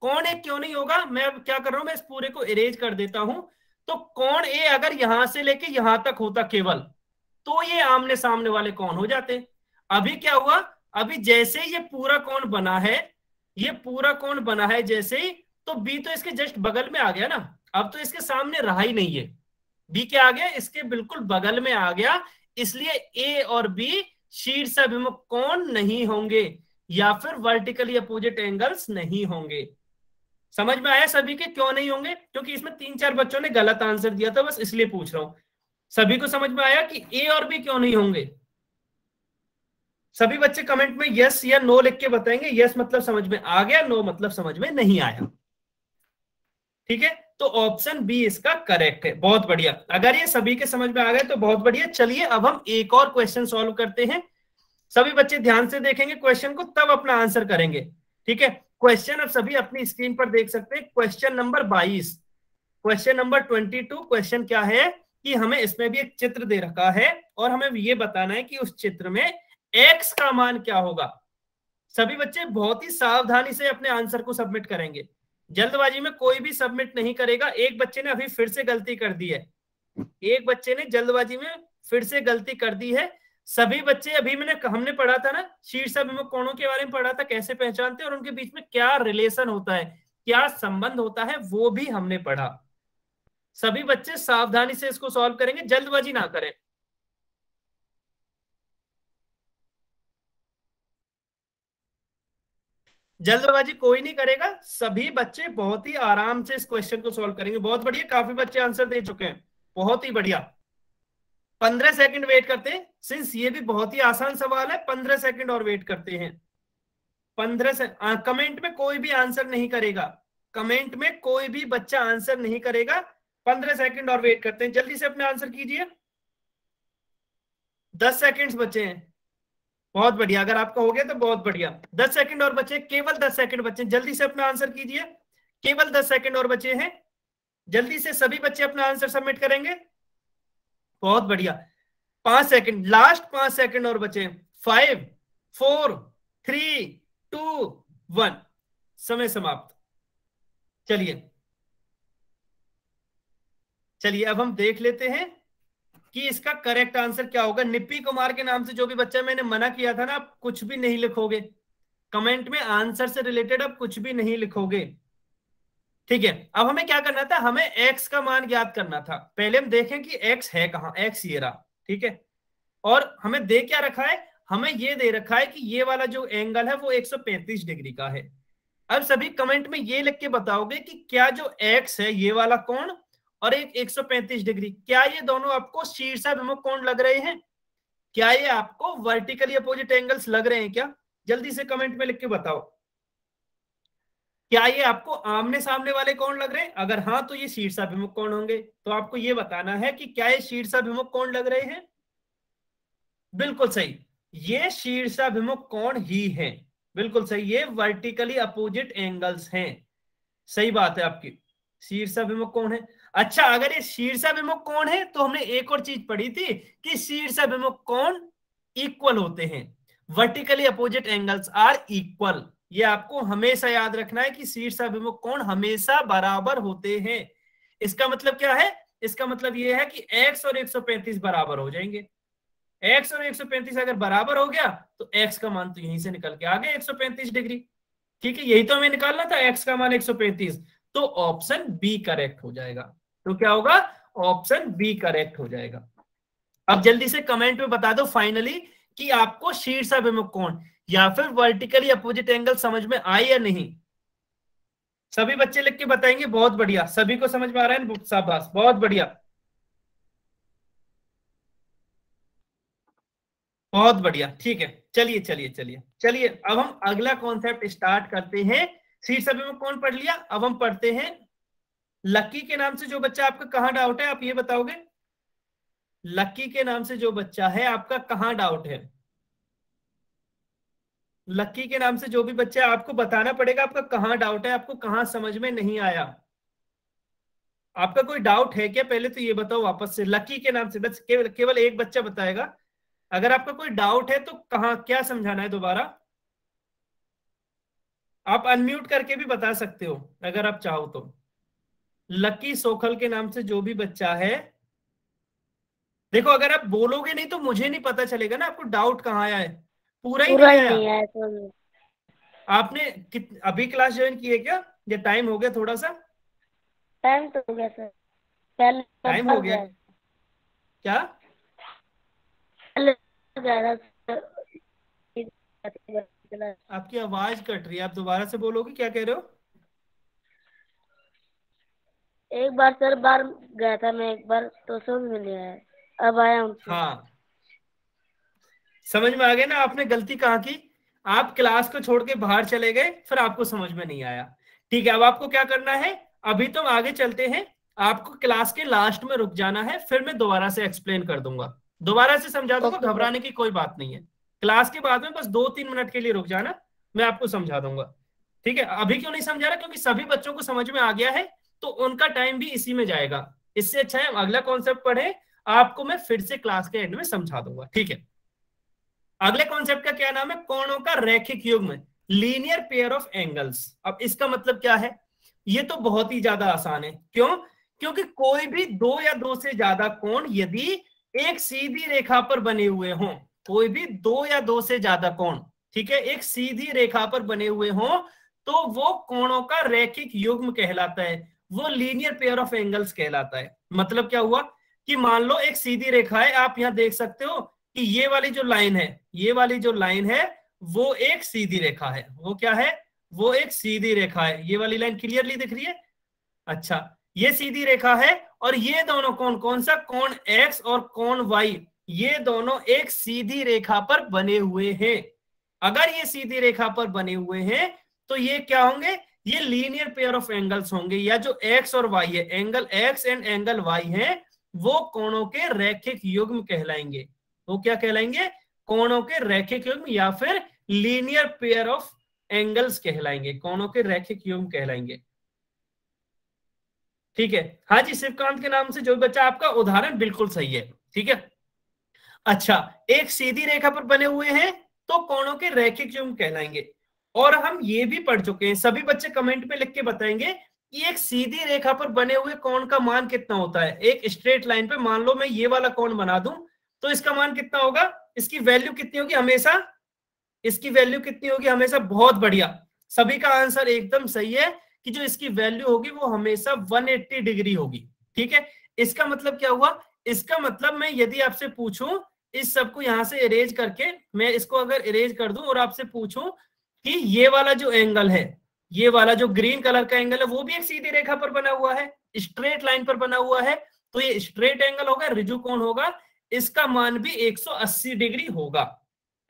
कौन ए क्यों नहीं होगा मैं अब क्या कर रहा हूं मैं इस पूरे को इरेज कर देता हूं तो कौन ए अगर यहां से लेके यहां तक होता केवल तो ये आमने सामने वाले कौन हो जाते अभी क्या हुआ अभी जैसे ये पूरा कौन बना है ये पूरा कौन बना है जैसे ही तो बी तो इसके जस्ट बगल में आ गया ना अब तो इसके सामने रहा ही नहीं है बी के आगे इसके बिल्कुल बगल में आ गया इसलिए ए और बी शीर्ष अभिमुख कौन नहीं होंगे या फिर वर्टिकली अपोजिट एंगल्स नहीं होंगे समझ में आया सभी के क्यों नहीं होंगे क्योंकि इसमें तीन चार बच्चों ने गलत आंसर दिया था बस इसलिए पूछ रहा हूं सभी को समझ में आया कि ए और बी क्यों नहीं होंगे सभी बच्चे कमेंट में यस या नो लिख के बताएंगे यस मतलब समझ में आ गया नो मतलब समझ में नहीं आया ठीक है तो ऑप्शन बी इसका करेक्ट है बहुत बढ़िया अगर ये सभी के समझ में आ गए तो बहुत बढ़िया चलिए अब हम एक और क्वेश्चन सॉल्व करते हैं सभी बच्चे ध्यान से देखेंगे क्वेश्चन को तब अपना आंसर करेंगे ठीक है क्वेश्चन अब सभी अपनी स्क्रीन पर देख सकते हैं क्वेश्चन नंबर बाईस question number twenty two question क्या है कि हमें इसमें भी एक चित्र दे रखा है और हमें ये बताना है कि उस चित्र में एक्स का मान क्या होगा सभी बच्चे बहुत ही सावधानी से अपने आंसर को सबमिट करेंगे जल्दबाजी में कोई भी सबमिट नहीं करेगा एक बच्चे ने अभी फिर से गलती कर दी है एक बच्चे ने जल्दबाजी में फिर से गलती कर दी है सभी बच्चे अभी मैंने हमने पढ़ा था ना शीर्ष कोणों के बारे में पढ़ा था कैसे पहचानते हैं और उनके बीच में क्या रिलेशन होता है क्या संबंध होता है वो भी हमने पढ़ा सभी बच्चे सावधानी से इसको सॉल्व करेंगे जल्दबाजी ना करें जल्दबाजी कोई नहीं करेगा सभी बच्चे बहुत ही आराम से इस क्वेश्चन को सॉल्व करेंगे बहुत बढ़िया काफी बच्चे आंसर दे चुके हैं बहुत ही बढ़िया पंद्रह सेकंड वेट करते हैं सिंस ये भी बहुत ही आसान सवाल है पंद्रह सेकंड और वेट करते हैं पंद्रह से आ, कमेंट में कोई भी आंसर नहीं करेगा कमेंट में कोई भी बच्चा आंसर नहीं करेगा पंद्रह सेकंड और वेट करते हैं जल्दी से अपने आंसर कीजिए दस सेकंड्स बचे हैं बहुत बढ़िया अगर आपका हो गया तो बहुत बढ़िया दस सेकंड और बचे केवल दस सेकंड बचे जल्दी से अपना आंसर कीजिए केवल दस सेकंड और बचे हैं जल्दी से सभी बच्चे अपना आंसर सबमिट करेंगे बहुत बढ़िया पांच सेकंड लास्ट पांच सेकंड और बचे five four three two one समय समाप्त चलिए चलिए अब हम देख लेते हैं कि इसका करेक्ट आंसर क्या होगा निप्पी कुमार के नाम से जो भी बच्चा मैंने मना किया था ना आप कुछ भी नहीं लिखोगे कमेंट में आंसर से रिलेटेड आप कुछ भी नहीं लिखोगे ठीक है अब हमें क्या करना था हमें एक्स का मान ज्ञात करना था पहले हम देखें कि एक्स है कहा एक्स ये रहा ठीक है और हमें दे क्या रखा है हमें ये दे रखा है कि ये वाला जो एंगल है वो 135 डिग्री का है अब सभी कमेंट में ये लिख के बताओगे कि क्या जो एक्स है ये वाला कौन और एक 135 डिग्री क्या ये दोनों आपको शीर्षाभिमुख कोण लग रहे हैं क्या ये आपको वर्टिकली अपोजिट एंगल्स लग रहे हैं क्या जल्दी से कमेंट में लिख के बताओ क्या ये आपको आमने सामने वाले कौन लग रहे हैं अगर हाँ तो ये शीर्षाभिमुख कौन होंगे तो आपको ये बताना है कि क्या ये शीर्षाभिमुख कौन लग रहे हैं बिल्कुल सही ये शीर्षाभिमुख कौन ही है बिल्कुल सही ये वर्टिकली अपोजिट एंगल्स हैं सही बात है आपकी शीर्षाभिमुख कौन है अच्छा अगर ये शीर्षा विमुख कौन है तो हमने एक और चीज पढ़ी थी कि शीर्ष विमुख कौन इक्वल होते हैं vertically opposite angles are equal ये आपको हमेशा याद रखना है कि शीर्षाभिमुख कौन हमेशा बराबर होते हैं इसका मतलब क्या है इसका मतलब ये है कि x और 135 बराबर हो जाएंगे x और 135 अगर बराबर हो गया तो x का मान तो यहीं से निकल के आ गया 135 डिग्री ठीक है यही तो हमें निकालना था x का मान 135 तो ऑप्शन बी करेक्ट हो जाएगा तो क्या होगा ऑप्शन बी करेक्ट हो जाएगा अब जल्दी से कमेंट में बता दो फाइनली कि आपको अभिमुख कौन या फिर वर्टिकली अपोजिट एंगल समझ में आए या नहीं सभी बच्चे लिख के बताएंगे बहुत बढ़िया सभी को समझ में आ रहा है शाबाश बहुत बढ़िया बहुत बढ़िया ठीक है चलिए चलिए चलिए चलिए अब हम अगला कॉन्सेप्ट स्टार्ट करते हैं अभिमुख कौन पढ़ लिया अब हम पढ़ते हैं लकी के नाम से जो बच्चा आपका कहां डाउट है आप ये बताओगे लकी के नाम से जो बच्चा है आपका कहां डाउट है लकी के नाम से जो भी बच्चा है आपको बताना पड़ेगा आपका कहां डाउट है आपको कहां समझ में नहीं आया आपका कोई डाउट है क्या पहले तो ये बताओ वापस से लकी के नाम से बस केवल केवल एक बच्चा बताएगा अगर आपका कोई डाउट है तो कहा क्या समझाना है दोबारा आप अनम्यूट करके भी बता सकते हो अगर आप चाहो तो लकी सोखल के नाम से जो भी बच्चा है देखो अगर आप बोलोगे नहीं तो मुझे नहीं पता चलेगा ना आपको डाउट कहाँ आया है पूरा ही पूरा नहीं, आया तो आपने कित, अभी क्लास ज्वाइन की है क्या ये टाइम हो गया थोड़ा सा टाइम तो हो गया सर पहले टाइम हो गया क्या आपकी आवाज कट रही है आप दोबारा से बोलोगे क्या कह रहे हो एक बार सर बार गया था मैं एक बार तो भी मिल गया है अब आया हूँ हाँ समझ में आ गया ना आपने गलती कहा की आप क्लास को छोड़ के बाहर चले गए फिर आपको समझ में नहीं आया ठीक है अब आपको क्या करना है अभी तो आगे चलते हैं आपको क्लास के लास्ट में रुक जाना है फिर मैं दोबारा से एक्सप्लेन कर दूंगा दोबारा से समझा दूंगा घबराने की कोई बात नहीं है क्लास के बाद में बस दो तीन मिनट के लिए रुक जाना मैं आपको समझा दूंगा ठीक है अभी क्यों नहीं समझा रहा क्योंकि सभी बच्चों को समझ में आ गया है तो उनका टाइम भी इसी में जाएगा इससे अच्छा है अगला कॉन्सेप्ट पढ़े आपको मैं फिर से क्लास के एंड में समझा दूंगा ठीक है अगले कॉन्सेप्ट का क्या नाम है कोणों का रैखिक युग्म लीनियर पेयर ऑफ एंगल्स अब इसका मतलब क्या है ये तो बहुत ही ज्यादा आसान है क्यों क्योंकि कोई भी दो या दो से ज्यादा कोण यदि एक सीधी रेखा पर बने हुए हो कोई भी दो या दो से ज्यादा कोण ठीक है एक सीधी रेखा पर बने हुए हो तो वो कोणों का रैखिक युग्म कहलाता है वो लीनियर पेयर ऑफ एंगल्स कहलाता है मतलब क्या हुआ कि मान लो एक सीधी रेखा है आप यहां देख सकते हो कि ये वाली जो लाइन है ये वाली जो लाइन है वो एक सीधी रेखा है वो क्या है वो एक सीधी रेखा है ये वाली लाइन क्लियरली दिख रही है अच्छा ये सीधी रेखा है और ये दोनों कौन कौन सा कौन एक्स और कौन वाई ये दोनों एक सीधी रेखा पर बने हुए हैं अगर ये सीधी रेखा पर बने हुए हैं तो ये क्या होंगे ये लीनियर पेयर ऑफ एंगल्स होंगे या जो एक्स और वाई है angle x and angle y है वो कोणों के रैखिक युग्म कहलाएंगे वो क्या कहलाएंगे कोणों के रैखिक युग्म या फिर लीनियर पेयर ऑफ एंगल्स कहलाएंगे कोणों के रैखिक युग्म कहलाएंगे ठीक है हाँ जी शिवकांत के नाम से जो बच्चा आपका उदाहरण बिल्कुल सही है ठीक है अच्छा एक सीधी रेखा पर बने हुए हैं तो कोणों के रैखिक युग्म कहलाएंगे और हम ये भी पढ़ चुके हैं सभी बच्चे कमेंट में लिख के बताएंगे कि एक सीधी रेखा पर बने हुए कौन का मान कितना होता है एक स्ट्रेट लाइन पे मान लो मैं ये वाला कौन बना दूं तो इसका मान कितना होगा इसकी वैल्यू कितनी होगी हमेशा इसकी वैल्यू कितनी होगी हमेशा बहुत बढ़िया सभी का आंसर एकदम सही है कि जो इसकी वैल्यू होगी वो हमेशा वन डिग्री होगी ठीक है इसका मतलब क्या हुआ इसका मतलब मैं यदि आपसे पूछूं इस सबको यहां से इरेज करके मैं इसको अगर इरेज कर दूं और आपसे पूछूं कि ये वाला जो एंगल है ये वाला जो ग्रीन कलर का एंगल है वो भी एक सीधी रेखा पर बना हुआ है स्ट्रेट लाइन पर बना हुआ है तो ये स्ट्रेट एंगल होगा रिजु कौन होगा इसका मान भी 180 डिग्री होगा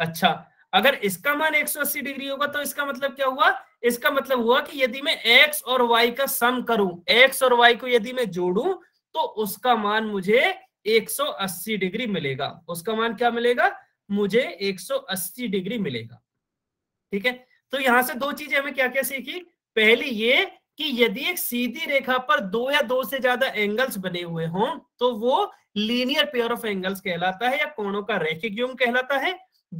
अच्छा अगर इसका मान 180 डिग्री होगा तो इसका मतलब क्या हुआ इसका मतलब हुआ कि यदि मैं x और y का सम करूं x और y को यदि मैं जोड़ू तो उसका मान मुझे 180 डिग्री मिलेगा उसका मान क्या मिलेगा मुझे 180 डिग्री मिलेगा ठीक है तो यहां से दो चीजें हमें क्या क्या सीखी पहली ये कि यदि एक सीधी रेखा पर दो या दो से ज्यादा एंगल्स बने हुए हों तो वो लीनियर पेयर ऑफ एंगल्स कहलाता है या कोणों का रैखिक योग कहलाता है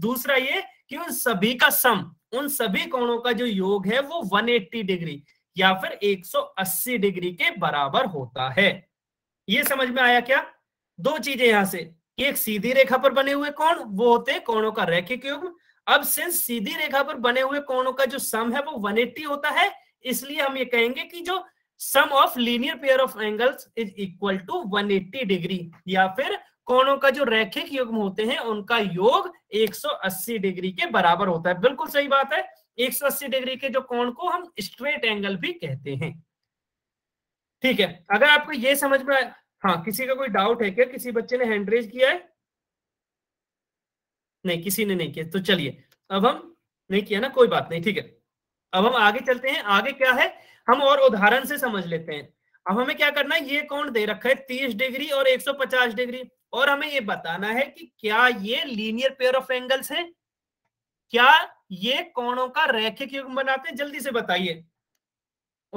दूसरा ये कि उन सभी का सम उन सभी कोणों का जो योग है वो 180 डिग्री या फिर 180 डिग्री के बराबर होता है ये समझ में आया क्या दो चीजें यहां से एक सीधी रेखा पर बने हुए कोण वो होते कोणों का रैखिक युग्म अब सिंस सीधी रेखा पर बने हुए कोणों का जो सम है वो 180 होता है इसलिए हम ये कहेंगे कि जो sum of linear pair of angles is equal to 180 degree या फिर कोणों का जो रैखिक युग्म होते हैं उनका योग 180 डिग्री के बराबर होता है बिल्कुल सही बात है 180 डिग्री के जो कोण को हम स्ट्रेट एंगल भी कहते हैं ठीक है अगर आपको ये समझ में आया हाँ किसी का कोई डाउट है क्या किसी बच्चे ने हैंड रेज किया है नहीं किसी ने नहीं किया तो चलिए अब हम नहीं किया ना कोई बात नहीं ठीक है अब हम आगे चलते हैं आगे क्या है हम और उदाहरण से समझ लेते हैं अब हमें क्या करना है ये कौन दे रखा है तीस डिग्री और एक सौ पचास डिग्री और हमें ये बताना है कि क्या ये लीनियर पेयर ऑफ एंगल्स है क्या ये कोणों का रैखिक युग्म बनाते हैं जल्दी से बताइए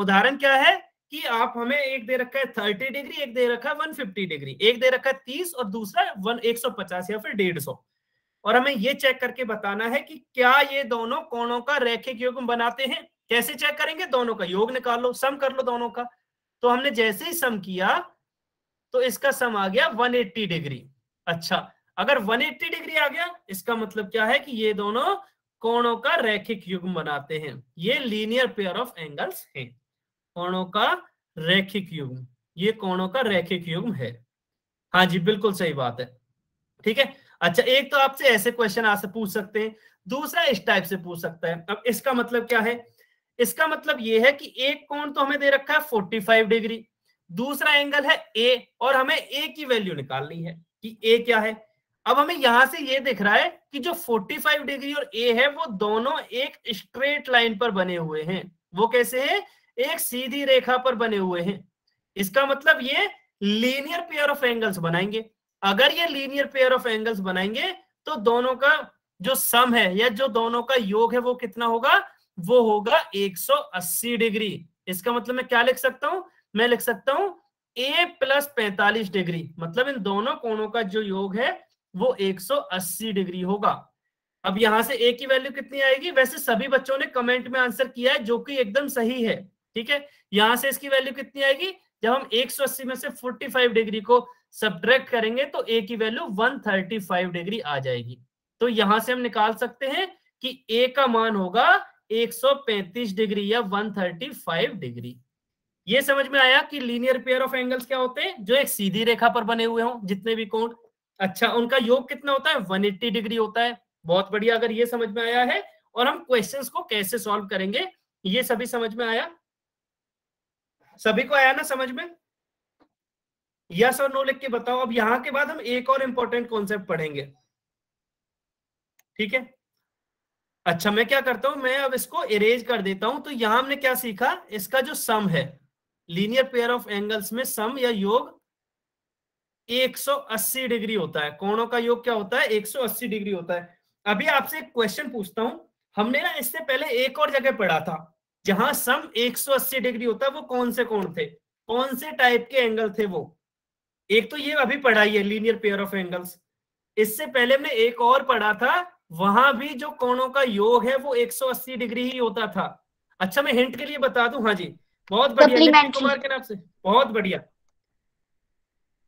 उदाहरण क्या है कि आप हमें एक दे रखा है थर्टी डिग्री एक दे रखा है वन फिफ्टी डिग्री एक दे रखा है तीस और दूसरा वन एक सौ पचास या फिर डेढ़ सौ और हमें ये चेक करके बताना है कि क्या ये दोनों कोणों का रैखिक युग्म बनाते हैं कैसे चेक करेंगे दोनों का योग निकाल लो सम कर लो दोनों का तो हमने जैसे ही सम किया तो इसका सम आ गया वन डिग्री अच्छा अगर 180 डिग्री आ गया इसका मतलब क्या है कि ये दोनों कोणों का रैखिक युग्म बनाते हैं ये लीनियर पेयर ऑफ एंगल्स हैं कोणों का रैखिक युग्म ये कोणों का रैखिक युग्म है हाँ जी बिल्कुल सही बात है ठीक है अच्छा एक तो आपसे ऐसे क्वेश्चन आपसे पूछ सकते हैं दूसरा इस टाइप से पूछ सकता है अब इसका मतलब क्या है इसका मतलब यह है कि एक कोण तो हमें दे रखा है 45 डिग्री दूसरा एंगल है ए और हमें ए की वैल्यू निकालनी है कि ए क्या है अब हमें यहां से ये दिख रहा है कि जो 45 डिग्री और ए है वो दोनों एक स्ट्रेट लाइन पर बने हुए हैं वो कैसे है एक सीधी रेखा पर बने हुए हैं इसका मतलब ये लीनियर पेयर ऑफ एंगल्स बनाएंगे अगर ये लीनियर पेयर ऑफ एंगल्स बनाएंगे तो दोनों का जो सम है या जो दोनों का योग है वो कितना होगा वो होगा 180 डिग्री इसका मतलब मैं क्या लिख सकता हूं मैं लिख सकता हूं ए प्लस पैंतालीस डिग्री मतलब इन दोनों कोणों का जो योग है वो 180 डिग्री होगा अब यहां से ए की वैल्यू कितनी आएगी वैसे सभी बच्चों ने कमेंट में आंसर किया है जो कि एकदम सही है ठीक है यहां से इसकी वैल्यू कितनी आएगी जब हम 180 में से 45 डिग्री को सब्ट्रैक्ट करेंगे तो ए की वैल्यू 135 डिग्री आ जाएगी तो यहां से हम निकाल सकते हैं कि ए का मान होगा 135 डिग्री या 135 डिग्री ये समझ में आया कि लीनियर पेयर ऑफ एंगल्स क्या होते हैं जो एक सीधी रेखा पर बने हुए हों जितने भी कोण अच्छा उनका योग कितना होता है वन डिग्री होता है बहुत बढ़िया अगर ये समझ में आया है और हम क्वेश्चन को कैसे सॉल्व करेंगे ये सभी समझ में आया सभी को आया ना समझ में यस और नो लिख के बताओ अब यहां के बाद हम एक और इंपॉर्टेंट कॉन्सेप्ट पढ़ेंगे ठीक है अच्छा मैं क्या करता हूं मैं अब इसको अरेज कर देता हूं तो यहां हमने क्या सीखा इसका जो सम है लीनियर पेयर ऑफ एंगल्स में सम या योग 180 डिग्री होता है कोणों का योग क्या होता है 180 डिग्री होता है अभी आपसे एक क्वेश्चन पूछता हूं हमने ना इससे पहले एक और जगह पढ़ा था जहां सम 180 डिग्री होता है वो कौन से कोण थे कौन से टाइप के एंगल थे वो एक तो ये अभी पढ़ाई है लीनियर पेयर ऑफ एंगल्स इससे पहले हमने एक और पढ़ा था वहां भी जो कोणों का योग है वो 180 डिग्री ही होता था अच्छा मैं हिंट के लिए बता दू हाँ जी बहुत बढ़िया कुमार के नाम से बहुत बढ़िया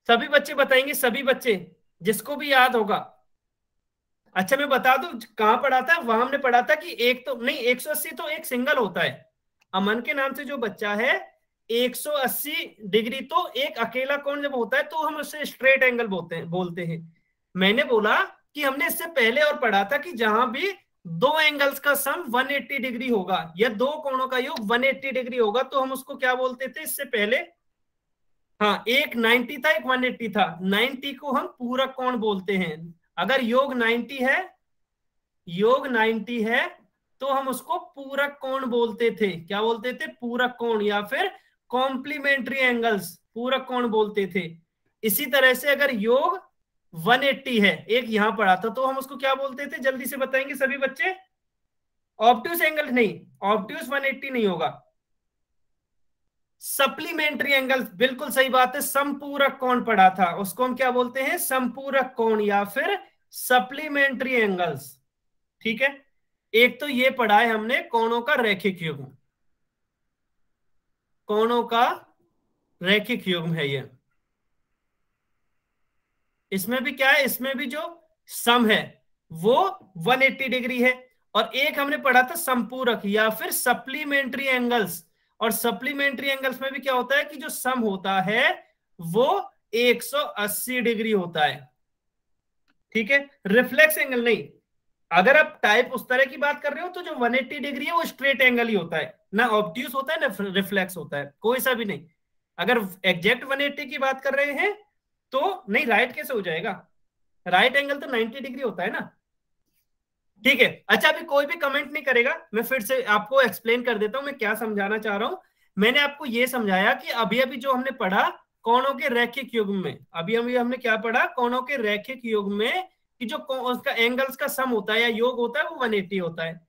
सभी बच्चे बताएंगे सभी बच्चे जिसको भी याद होगा अच्छा मैं बता दू कहा पढ़ा था वहां हमने पढ़ा था कि एक तो नहीं 180 तो एक सिंगल होता है अमन के नाम से जो बच्चा है 180 डिग्री तो एक अकेला कोण जब होता है तो हम उसे स्ट्रेट एंगल बोलते हैं बोलते हैं मैंने बोला कि हमने इससे पहले और पढ़ा था कि जहां भी दो एंगल्स का सम 180 डिग्री होगा या दो कोणों का योग 180 डिग्री होगा तो हम उसको क्या बोलते थे इससे पहले हाँ एक 90 था एक 180 था 90 को हम पूरा कोण बोलते हैं अगर योग 90 है योग 90 है तो हम उसको पूरक कोण बोलते थे क्या बोलते थे पूरक कोण या फिर कॉम्प्लीमेंट्री एंगल्स पूरक कोण बोलते थे इसी तरह से अगर योग 180 है एक यहां पड़ा था तो हम उसको क्या बोलते थे जल्दी से बताएंगे सभी बच्चे ऑप्ट्यूस एंगल नहीं ऑप्ट्यूस 180 नहीं होगा सप्लीमेंट्री एंगल बिल्कुल सही बात है संपूरक कोण पड़ा था उसको हम क्या बोलते हैं संपूरक कोण या फिर सप्लीमेंट्री एंगल्स ठीक है एक तो ये पढ़ा है हमने कोणों का रेखिक युग्म कोणों का रैखिक युग्म है ये इसमें भी क्या है इसमें भी जो सम है वो 180 डिग्री है और एक हमने पढ़ा था संपूरक या फिर सप्लीमेंट्री एंगल्स और सप्लीमेंट्री एंगल्स में भी क्या होता है कि जो सम होता है वो 180 डिग्री होता है ठीक है रिफ्लेक्स एंगल नहीं अगर आप टाइप उस तरह की बात कर रहे हो तो जो 180 डिग्री है वो स्ट्रेट एंगल ही होता है ना ऑब्ट्यूस होता है ना रिफ्लेक्स होता है कोई सा भी नहीं अगर एग्जैक्ट 180 की बात कर रहे हैं तो नहीं राइट कैसे हो जाएगा राइट एंगल तो 90 डिग्री होता है ना ठीक है अच्छा अभी कोई भी कमेंट नहीं करेगा मैं फिर से आपको एक्सप्लेन कर देता हूं मैं क्या समझाना चाह रहा हूं मैंने आपको ये समझाया कि अभी अभी जो हमने पढ़ा कौनों के रैखिक युग में अभी अभी हमने क्या पढ़ा कौनों के रैखिक युग में जो उसका एंगल्स का सम होता है या योग होता है वो 180 होता है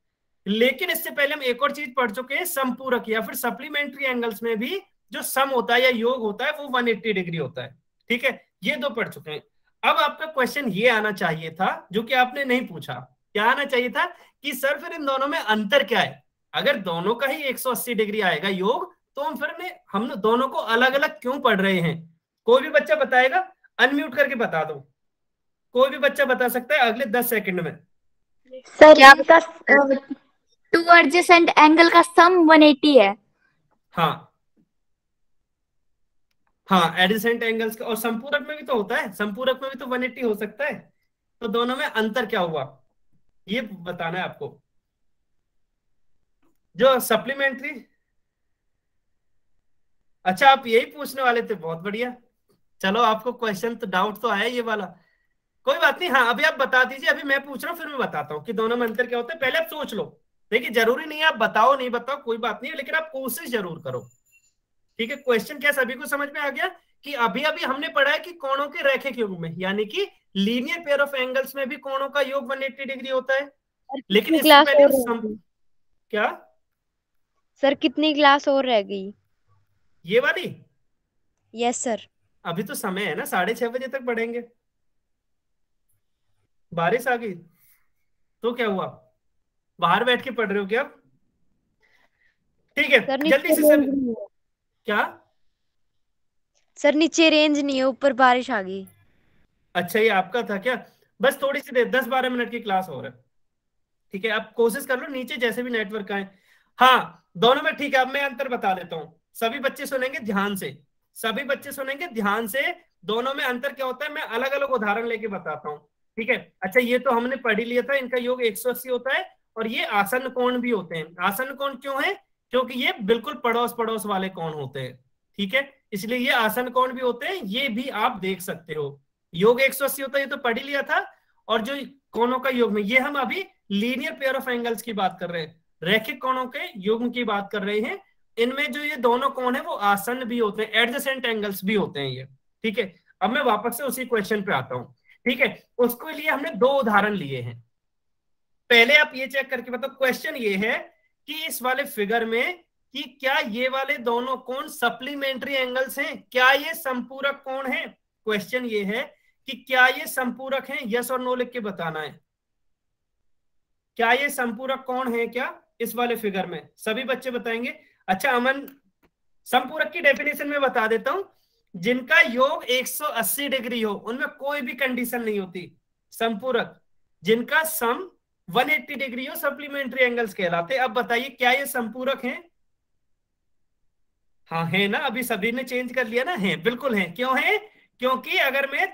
लेकिन इससे पहले हम एक और चीज पढ़ चुके हैं संपूरक या फिर सप्लीमेंट्री एंगल्स में भी जो सम होता है या योग होता है वो 180 डिग्री होता है ठीक है ये दो पढ़ चुके हैं अब आपका क्वेश्चन ये आना चाहिए था जो कि आपने नहीं पूछा क्या आना चाहिए था कि सर फिर इन दोनों में अंतर क्या है अगर दोनों का ही 180 डिग्री आएगा योग तो हम फिर हम दोनों को अलग अलग क्यों पढ़ रहे हैं कोई भी बच्चा बताएगा अनम्यूट करके बता दो कोई भी बच्चा बता सकता है अगले दस सेकंड में सर आपका टू एडजेसेंट एंगल का सम 180 है हाँ हाँ एडजेसेंट एंगल्स का और संपूरक में भी तो होता है संपूरक में भी तो 180 हो सकता है तो दोनों में अंतर क्या हुआ ये बताना है आपको जो सप्लीमेंट्री अच्छा आप यही पूछने वाले थे बहुत बढ़िया चलो आपको क्वेश्चन तो डाउट तो आया ये वाला कोई बात नहीं हाँ अभी आप बता दीजिए अभी मैं पूछ रहा हूँ फिर मैं बताता हूँ कि दोनों में अंतर क्या होता है पहले आप सोच लो देखिए जरूरी नहीं है आप बताओ नहीं बताओ कोई बात नहीं है लेकिन आप कोशिश जरूर करो ठीक है क्वेश्चन क्या सभी को समझ में आ गया कि अभी अभी हमने पढ़ा है कि कोणों के रैखिक योग में यानी कि लीनियर पेयर ऑफ एंगल्स में भी कोणों का योग 180 डिग्री होता है लेकिन इससे पहले सम... क्या सर कितनी क्लास और रह गई ये वाली यस सर अभी तो समय है ना साढ़े छह बजे तक पढ़ेंगे बारिश आ गई तो क्या हुआ बाहर बैठ के पढ़ रहे हो क्या ठीक है जल्दी से सर क्या सर नीचे रेंज नहीं है ऊपर बारिश आ गई अच्छा ये आपका था क्या बस थोड़ी सी देर दस बारह मिनट की क्लास हो रहा है ठीक है आप कोशिश कर लो नीचे जैसे भी नेटवर्क आए हाँ दोनों में ठीक है अब मैं अंतर बता देता हूँ सभी बच्चे सुनेंगे ध्यान से सभी बच्चे सुनेंगे ध्यान से दोनों में अंतर क्या होता है मैं अलग अलग उदाहरण लेके बताता हूँ ठीक है अच्छा ये तो हमने पढ़ ही लिया था इनका योग एक होता है और ये आसन कोण भी होते हैं आसन कोण क्यों है क्योंकि ये बिल्कुल पड़ोस पड़ोस वाले कौन होते हैं ठीक है इसलिए ये आसन कोण भी होते हैं ये भी आप देख सकते हो योग एक होता है ये तो पढ़ी लिया था और जो कोणों का योग में ये हम अभी लीनियर पेयर ऑफ एंगल्स की बात कर रहे हैं रैखिक कोणों के युग्म की बात कर रहे हैं इनमें जो ये दोनों कोण है वो आसन भी होते हैं एडजसेंट एंगल्स भी होते हैं ये ठीक है अब मैं वापस से उसी क्वेश्चन पे आता हूँ ठीक है उसके लिए हमने दो उदाहरण लिए हैं पहले आप ये चेक करके मतलब क्वेश्चन ये है कि इस वाले फिगर में कि क्या ये वाले दोनों कोण सप्लीमेंट्री एंगल्स हैं क्या ये संपूरक कोण है क्वेश्चन ये है कि क्या ये संपूरक हैं यस और नो लिख के बताना है क्या ये संपूरक कोण है क्या इस वाले फिगर में सभी बच्चे बताएंगे अच्छा अमन संपूरक की डेफिनेशन में बता देता हूं जिनका योग 180 डिग्री हो उनमें कोई भी कंडीशन नहीं होती संपूरक जिनका सम 180 डिग्री हो सप्लीमेंट्री एंगल्स कहलाते अब बताइए क्या ये संपूरक हैं हाँ है ना अभी सभी ने चेंज कर लिया ना है बिल्कुल है क्यों है क्योंकि अगर मैं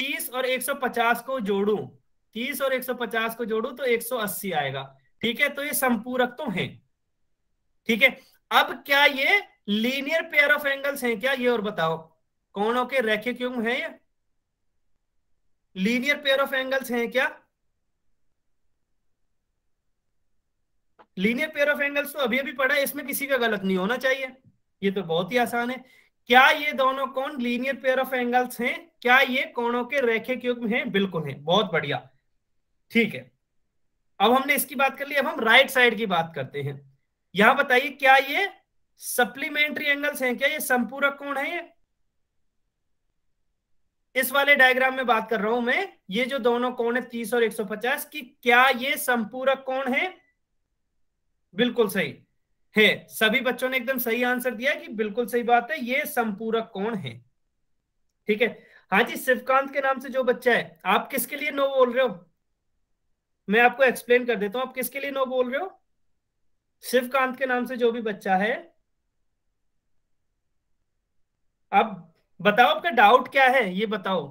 30 और 150 को जोड़ू 30 और 150 को जोड़ू तो 180 आएगा ठीक है तो ये संपूरक तो है ठीक है अब क्या ये लीनियर पेयर ऑफ एंगल्स हैं क्या ये और बताओ कौनों के रेखे क्यों है ये लीनियर पेयर ऑफ एंगल्स हैं क्या लीनियर पेयर ऑफ एंगल्स तो अभी अभी पढ़ा है इसमें किसी का गलत नहीं होना चाहिए ये तो बहुत ही आसान है क्या ये दोनों कौन लीनियर पेयर ऑफ एंगल्स हैं क्या ये कोणों के रेखे क्यों हैं बिल्कुल है बहुत बढ़िया ठीक है अब हमने इसकी बात कर ली अब हम राइट साइड की बात करते हैं यहां बताइए क्या ये सप्लीमेंट्री एंगल्स हैं क्या ये संपूरक कोण है ये इस वाले डायग्राम में बात कर रहा हूं मैं ये जो दोनों कोण है तीस और एक सौ पचास की क्या ये संपूरक कोण है बिल्कुल सही है सभी बच्चों ने एकदम सही आंसर दिया कि बिल्कुल सही बात है ये संपूरक कोण है ठीक है हाँ जी शिवकांत के नाम से जो बच्चा है आप किसके लिए नो बोल रहे हो मैं आपको एक्सप्लेन कर देता हूं आप किसके लिए नो बोल रहे हो शिवकांत के नाम से जो भी बच्चा है अब बताओ आपका डाउट क्या है ये बताओ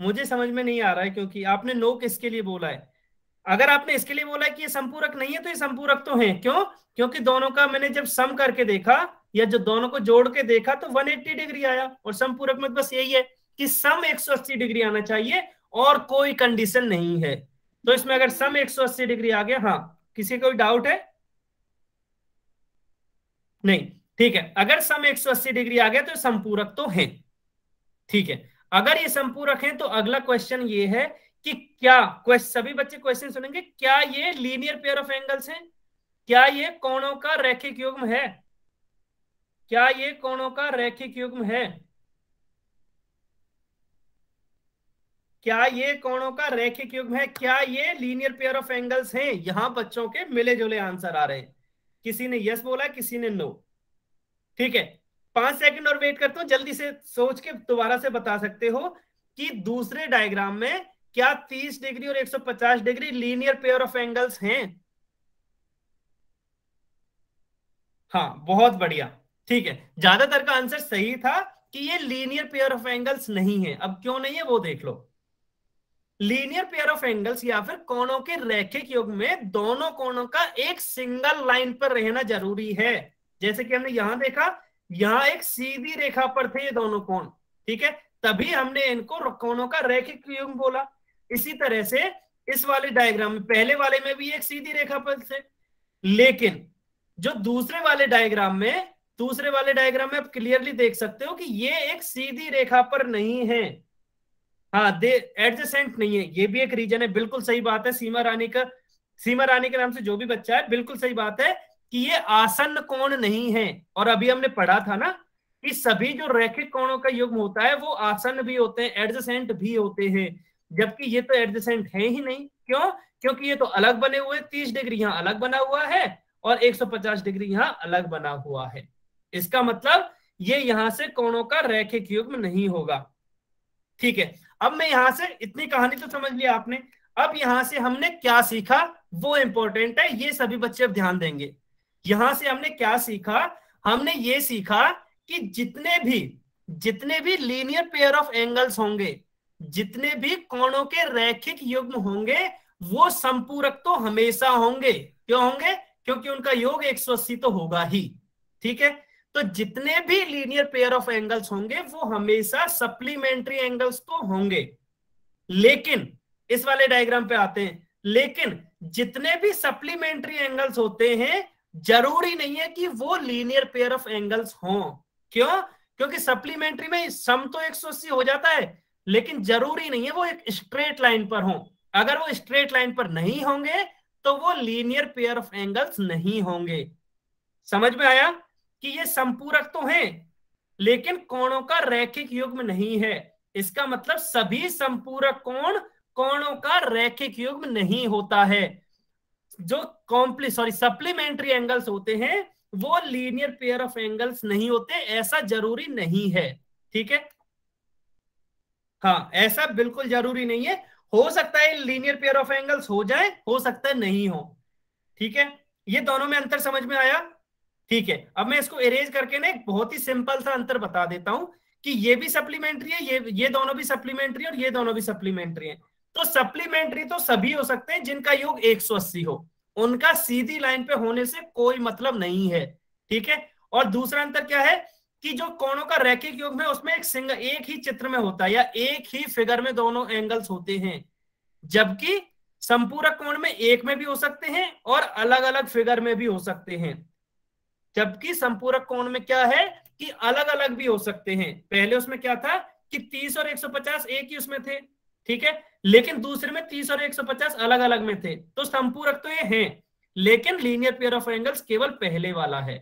मुझे समझ में नहीं आ रहा है क्योंकि आपने नो किसके लिए बोला है अगर आपने इसके लिए बोला है कि ये संपूरक नहीं है तो ये संपूरक तो है क्यों क्योंकि दोनों का मैंने जब सम करके देखा या जो दोनों को जोड़ के देखा तो 180 डिग्री आया और संपूरक में बस यही है कि सम 180 डिग्री आना चाहिए और कोई कंडीशन नहीं है तो इसमें अगर सम 180 डिग्री आ गया हाँ किसी कोई डाउट है नहीं ठीक है अगर सम 180 डिग्री आ गया तो संपूरक तो है ठीक है अगर ये संपूरक है तो अगला क्वेश्चन ये है कि क्या क्वेश्चन सभी बच्चे क्वेश्चन सुनेंगे क्या ये लीनियर पेयर ऑफ एंगल्स हैं क्या ये कोणों का रैखिक युग्म है क्या ये कोणों का रैखिक युग्म है क्या ये कोणों का रैखिक युग्म है क्या ये लीनियर पेयर ऑफ एंगल्स हैं यहां बच्चों के मिले जुले आंसर आ रहे हैं किसी ने यस बोला किसी ने नो ठीक है पांच सेकंड और वेट करता हूं जल्दी से सोच के दोबारा से बता सकते हो कि दूसरे डायग्राम में क्या 30 डिग्री और 150 degree linear pair of angles हैं हाँ बहुत बढ़िया ठीक है ज्यादातर का आंसर सही था कि ये लीनियर पेयर ऑफ एंगल्स नहीं है अब क्यों नहीं है वो देख लो लीनियर पेयर ऑफ एंगल्स या फिर कोणों के रैखिक युग में दोनों कोणों का एक सिंगल लाइन पर रहना जरूरी है जैसे कि हमने यहां देखा यहां एक सीधी रेखा पर थे ये दोनों कोण ठीक है तभी हमने इनको कोणों का रैखिक युग्म बोला इसी तरह से इस वाले डायग्राम में पहले वाले में भी एक सीधी रेखा पर थे लेकिन जो दूसरे वाले डायग्राम में दूसरे वाले डायग्राम में आप क्लियरली देख सकते हो कि ये एक सीधी रेखा पर नहीं है हाँ दे एडजेसेंट नहीं है ये भी एक रीजन है बिल्कुल सही बात है सीमा रानी का सीमा रानी के नाम से जो भी बच्चा है बिल्कुल सही बात है कि ये आसन कोण नहीं है और अभी हमने पढ़ा था ना कि सभी जो रैखिक कोणों का युग्म होता है वो आसन भी होते हैं एडजसेंट भी होते हैं जबकि ये तो एडजसेंट है ही नहीं क्यों क्योंकि ये तो अलग बने हुए तीस डिग्री यहाँ अलग बना हुआ है और 150 डिग्री यहाँ अलग बना हुआ है इसका मतलब ये यहां से कोणों का रैखिक युग्म नहीं होगा ठीक है अब मैं यहां से इतनी कहानी तो समझ लिया आपने अब यहां से हमने क्या सीखा वो इंपॉर्टेंट है ये सभी बच्चे अब ध्यान देंगे यहां से हमने क्या सीखा हमने ये सीखा कि जितने भी जितने भी लीनियर पेयर ऑफ एंगल्स होंगे जितने भी कोणों के रैखिक युग्म होंगे वो संपूरक तो हमेशा होंगे क्यों होंगे क्योंकि उनका योग 180 तो होगा ही ठीक है तो जितने भी लीनियर पेयर ऑफ एंगल्स होंगे वो हमेशा सप्लीमेंट्री एंगल्स तो होंगे लेकिन इस वाले डायग्राम पे आते हैं लेकिन जितने भी सप्लीमेंट्री एंगल्स होते हैं जरूरी नहीं है कि वो लीनियर पेयर ऑफ एंगल्स हों क्यों क्योंकि सप्लीमेंट्री में सम तो 180 हो जाता है लेकिन जरूरी नहीं है वो एक स्ट्रेट लाइन पर हो अगर वो स्ट्रेट लाइन पर नहीं होंगे तो वो लीनियर पेयर ऑफ एंगल्स नहीं होंगे समझ में आया कि ये संपूरक तो हैं लेकिन कोणों का रैखिक युग्म नहीं है इसका मतलब सभी संपूरक कोण कौन, कोणों का रैखिक युग्म नहीं होता है जो कॉम्प्ली सॉरी सप्लीमेंट्री एंगल्स होते हैं वो लीनियर पेयर ऑफ एंगल्स नहीं होते ऐसा जरूरी नहीं है ठीक है हाँ ऐसा बिल्कुल जरूरी नहीं है हो सकता है लीनियर पेयर ऑफ एंगल्स हो जाए हो सकता है नहीं हो ठीक है ये दोनों में अंतर समझ में आया ठीक है अब मैं इसको अरेंज करके ना एक बहुत ही सिंपल सा अंतर बता देता हूं कि ये भी सप्लीमेंट्री है ये ये दोनों भी सप्लीमेंट्री और ये दोनों भी सप्लीमेंट्री है तो सप्लीमेंट्री तो सभी हो सकते हैं जिनका योग 180 हो उनका सीधी लाइन पे होने से कोई मतलब नहीं है ठीक है और दूसरा अंतर क्या है कि जो कोणों का रैखिक योग में उसमें एक सिंगल एक ही चित्र में होता है या एक ही फिगर में दोनों एंगल्स होते हैं जबकि संपूरक कोण में एक में भी हो सकते हैं और अलग अलग फिगर में भी हो सकते हैं जबकि संपूरक कोण में क्या है कि अलग अलग भी हो सकते हैं पहले उसमें क्या था कि 30 और 150 एक ही उसमें थे ठीक है लेकिन दूसरे में तीस और एक सौ पचास अलग अलग में थे तो संपूरक तो ये है लेकिन लीनियर पेयर ऑफ एंगल्स केवल पहले वाला है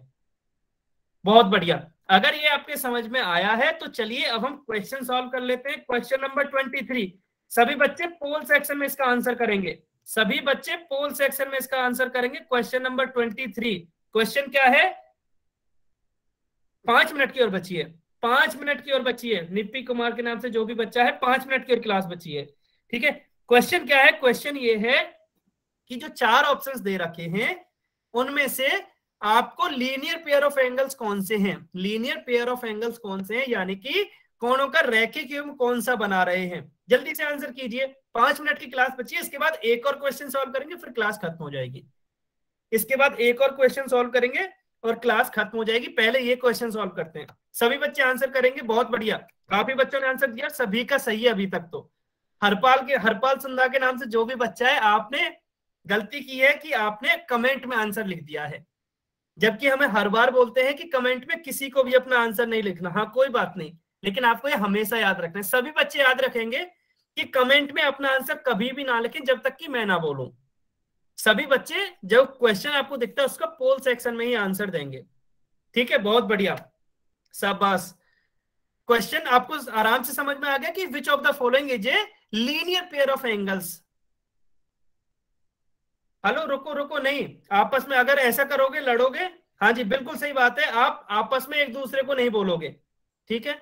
बहुत बढ़िया अगर ये आपके समझ में आया है तो चलिए अब हम क्वेश्चन सॉल्व कर लेते हैं क्वेश्चन नंबर ट्वेंटी थ्री सभी बच्चे पोल सेक्शन में इसका आंसर करेंगे सभी बच्चे पोल सेक्शन में इसका आंसर करेंगे question number twenty three question क्या है पांच मिनट की ओर बची है पांच मिनट की और बची है निपी कुमार के नाम से जो भी बच्चा है पांच मिनट की और क्लास बची है ठीक है क्वेश्चन क्या है क्वेश्चन ये है कि जो चार ऑप्शंस दे रखे हैं उनमें से आपको लीनियर पेयर ऑफ एंगल्स कौन से हैं लीनियर पेयर ऑफ एंगल्स कौन से हैं यानी कि कोणों का रैखिक की कौन सा बना रहे हैं जल्दी से आंसर कीजिए पांच मिनट की क्लास बची है इसके बाद एक और क्वेश्चन सोल्व करेंगे फिर क्लास खत्म हो जाएगी इसके बाद एक और क्वेश्चन सोल्व करेंगे और क्लास खत्म हो जाएगी पहले ये क्वेश्चन सोल्व करते हैं सभी बच्चे आंसर करेंगे बहुत बढ़िया काफी बच्चों ने आंसर दिया सभी का सही है अभी तक तो हरपाल के हरपाल संधा के नाम से जो भी बच्चा है आपने गलती की है कि आपने कमेंट में आंसर लिख दिया है जबकि हमें हर बार बोलते हैं कि कमेंट में किसी को भी अपना आंसर नहीं लिखना हाँ कोई बात नहीं लेकिन आपको ये हमेशा याद रखना है सभी बच्चे याद रखेंगे कि कमेंट में अपना आंसर कभी भी ना लिखें जब तक कि मैं ना बोलूं सभी बच्चे जब क्वेश्चन आपको दिखता है उसका पोल सेक्शन में ही आंसर देंगे ठीक है बहुत बढ़िया शाबाश क्वेश्चन आपको आराम से समझ में आ गया कि which of the following is a linear pair of angles hello रुको रुको नहीं आपस में अगर ऐसा करोगे लड़ोगे हाँ जी बिल्कुल सही बात है आप आपस में एक दूसरे को नहीं बोलोगे ठीक है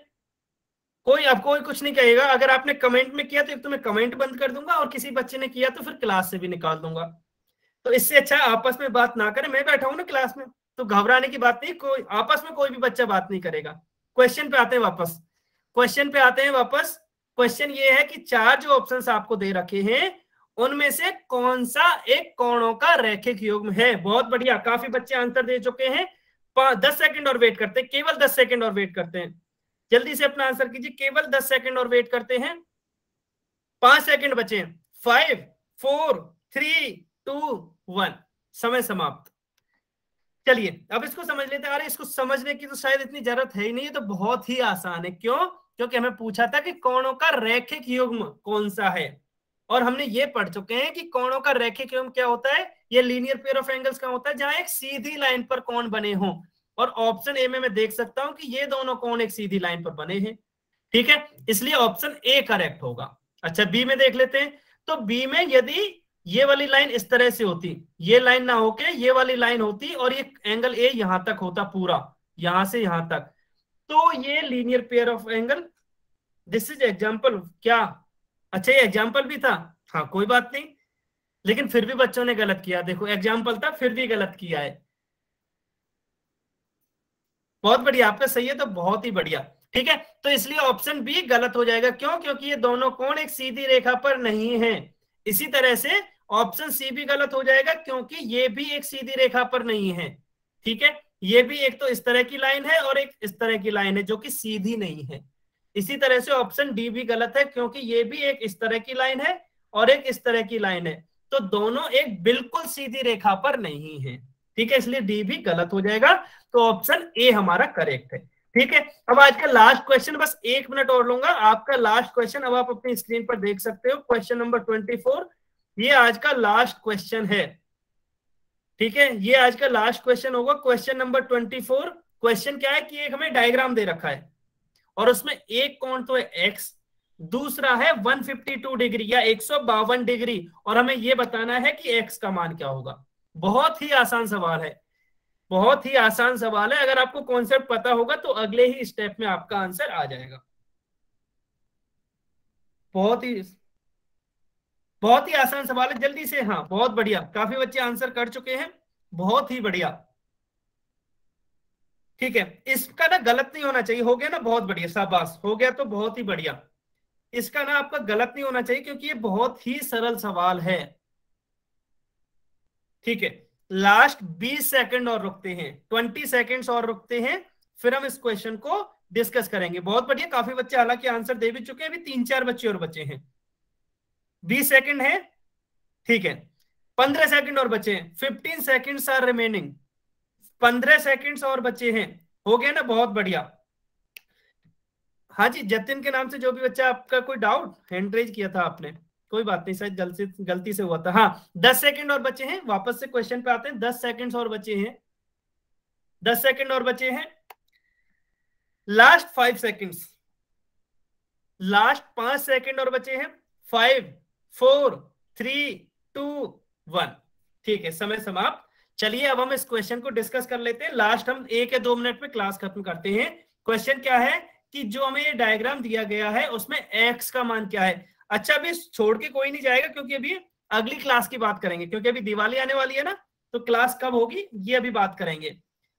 कोई आपको कोई कुछ नहीं कहेगा अगर आपने कमेंट में किया तो एक तो मैं कमेंट बंद कर दूंगा और किसी बच्चे ने किया तो फिर क्लास से भी निकाल दूंगा तो इससे अच्छा आपस में बात ना करें मैं बैठा हूं ना क्लास में तो घबराने की बात नहीं कोई आपस में कोई भी बच्चा बात नहीं करेगा क्वेश्चन पे आते हैं वापस क्वेश्चन पे आते हैं वापस क्वेश्चन ये है कि चार जो ऑप्शन आपको दे रखे हैं उनमें से कौन सा एक कोणों का रैखिक योग है बहुत बढ़िया काफी बच्चे आंसर दे चुके हैं दस सेकंड और वेट करते हैं केवल दस सेकंड और वेट करते हैं जल्दी से अपना आंसर कीजिए केवल दस सेकंड और वेट करते हैं पांच सेकंड बचे five four three two one समय समाप्त चलिए अब इसको समझ लेते हैं अरे इसको समझने की तो शायद इतनी जरूरत है ही नहीं है तो बहुत ही आसान है क्यों क्योंकि हमें पूछा था कि कोणों का रैखिक युग्म कौन सा है और हमने ये पढ़ चुके हैं कि कोणों का रैखिक युग्म क्या होता है ये लीनियर पेयर ऑफ एंगल्स का होता है जहां एक सीधी लाइन पर कौन बने हो और ऑप्शन ए में मैं देख सकता हूं कि ये दोनों कौन एक सीधी लाइन पर बने हैं ठीक है इसलिए ऑप्शन ए करेक्ट होगा अच्छा बी में देख लेते हैं तो बी में यदि ये वाली लाइन इस तरह से होती ये लाइन ना होके ये वाली लाइन होती और ये एंगल ए यहां तक होता पूरा यहां से यहां तक तो ये linear pair of angle this is example क्या अच्छा ये एग्जाम्पल भी था हाँ कोई बात नहीं लेकिन फिर भी बच्चों ने गलत किया देखो एग्जाम्पल था फिर भी गलत किया है बहुत बढ़िया आपका सही है तो बहुत ही बढ़िया ठीक है तो इसलिए ऑप्शन बी गलत हो जाएगा क्यों क्योंकि ये दोनों कोण एक सीधी रेखा पर नहीं है इसी तरह से ऑप्शन सी भी गलत हो जाएगा क्योंकि ये भी एक सीधी रेखा पर नहीं है ठीक है ये भी एक तो इस तरह की लाइन है और एक इस तरह की लाइन है जो कि सीधी नहीं है इसी तरह से ऑप्शन डी भी गलत है क्योंकि ये भी एक इस तरह की लाइन है और एक इस तरह की लाइन है तो दोनों एक बिल्कुल सीधी रेखा पर नहीं है ठीक है इसलिए डी भी गलत हो जाएगा तो ऑप्शन ए हमारा करेक्ट है ठीक है अब आज का लास्ट क्वेश्चन बस एक मिनट और लूंगा आपका लास्ट क्वेश्चन अब आप अपनी स्क्रीन पर देख सकते हो क्वेश्चन नंबर ट्वेंटी फोर ये आज का लास्ट क्वेश्चन है ठीक है ये आज का लास्ट क्वेश्चन होगा question number twenty four question क्या है कि एक हमें डायग्राम दे रखा है और उसमें एक कौन तो है एक्स दूसरा है 152 डिग्री या एक डिग्री और हमें यह बताना है कि एक्स का मान क्या होगा बहुत ही आसान सवाल है बहुत ही आसान सवाल है अगर आपको कॉन्सेप्ट पता होगा तो अगले ही स्टेप में आपका आंसर आ जाएगा बहुत ही बहुत ही आसान सवाल है जल्दी से हाँ बहुत बढ़िया काफी बच्चे आंसर कर चुके हैं बहुत ही बढ़िया ठीक है इसका ना गलत नहीं होना चाहिए हो गया ना बहुत बढ़िया शाबाश हो गया तो बहुत ही बढ़िया इसका ना आपका गलत नहीं होना चाहिए क्योंकि ये बहुत ही सरल सवाल है ठीक है लास्ट 20 सेकंड और रुकते हैं 20 सेकंड्स और रुकते हैं फिर हम इस क्वेश्चन को डिस्कस करेंगे बहुत बढ़िया काफी बच्चे हालांकि आंसर दे भी चुके हैं अभी तीन चार बच्चे और बच्चे हैं बीस सेकेंड है ठीक है पंद्रह सेकेंड और बचे हैं फिफ्टीन सेकेंड्स आर रिमेनिंग पंद्रह सेकेंड्स और बचे हैं हो गया ना बहुत बढ़िया हाँ जी जतिन के नाम से जो भी बच्चा आपका कोई डाउट हैंड किया था आपने कोई बात नहीं शायद गलती गलती से हुआ था हाँ दस सेकंड और बचे हैं वापस से क्वेश्चन पे आते हैं दस सेकंड और बचे हैं दस सेकंड और बचे हैं लास्ट फाइव सेकंड्स लास्ट पांच सेकंड और बचे हैं five four three two one ठीक है समय समाप्त चलिए अब हम इस क्वेश्चन को डिस्कस कर लेते हैं लास्ट हम एक या दो मिनट में क्लास खत्म करते हैं क्वेश्चन क्या है कि जो हमें ये डायग्राम दिया गया है उसमें एक्स का मान क्या है अच्छा अभी छोड़ के कोई नहीं जाएगा क्योंकि अभी अगली क्लास की बात करेंगे क्योंकि अभी दिवाली आने वाली है ना तो क्लास कब होगी ये अभी बात करेंगे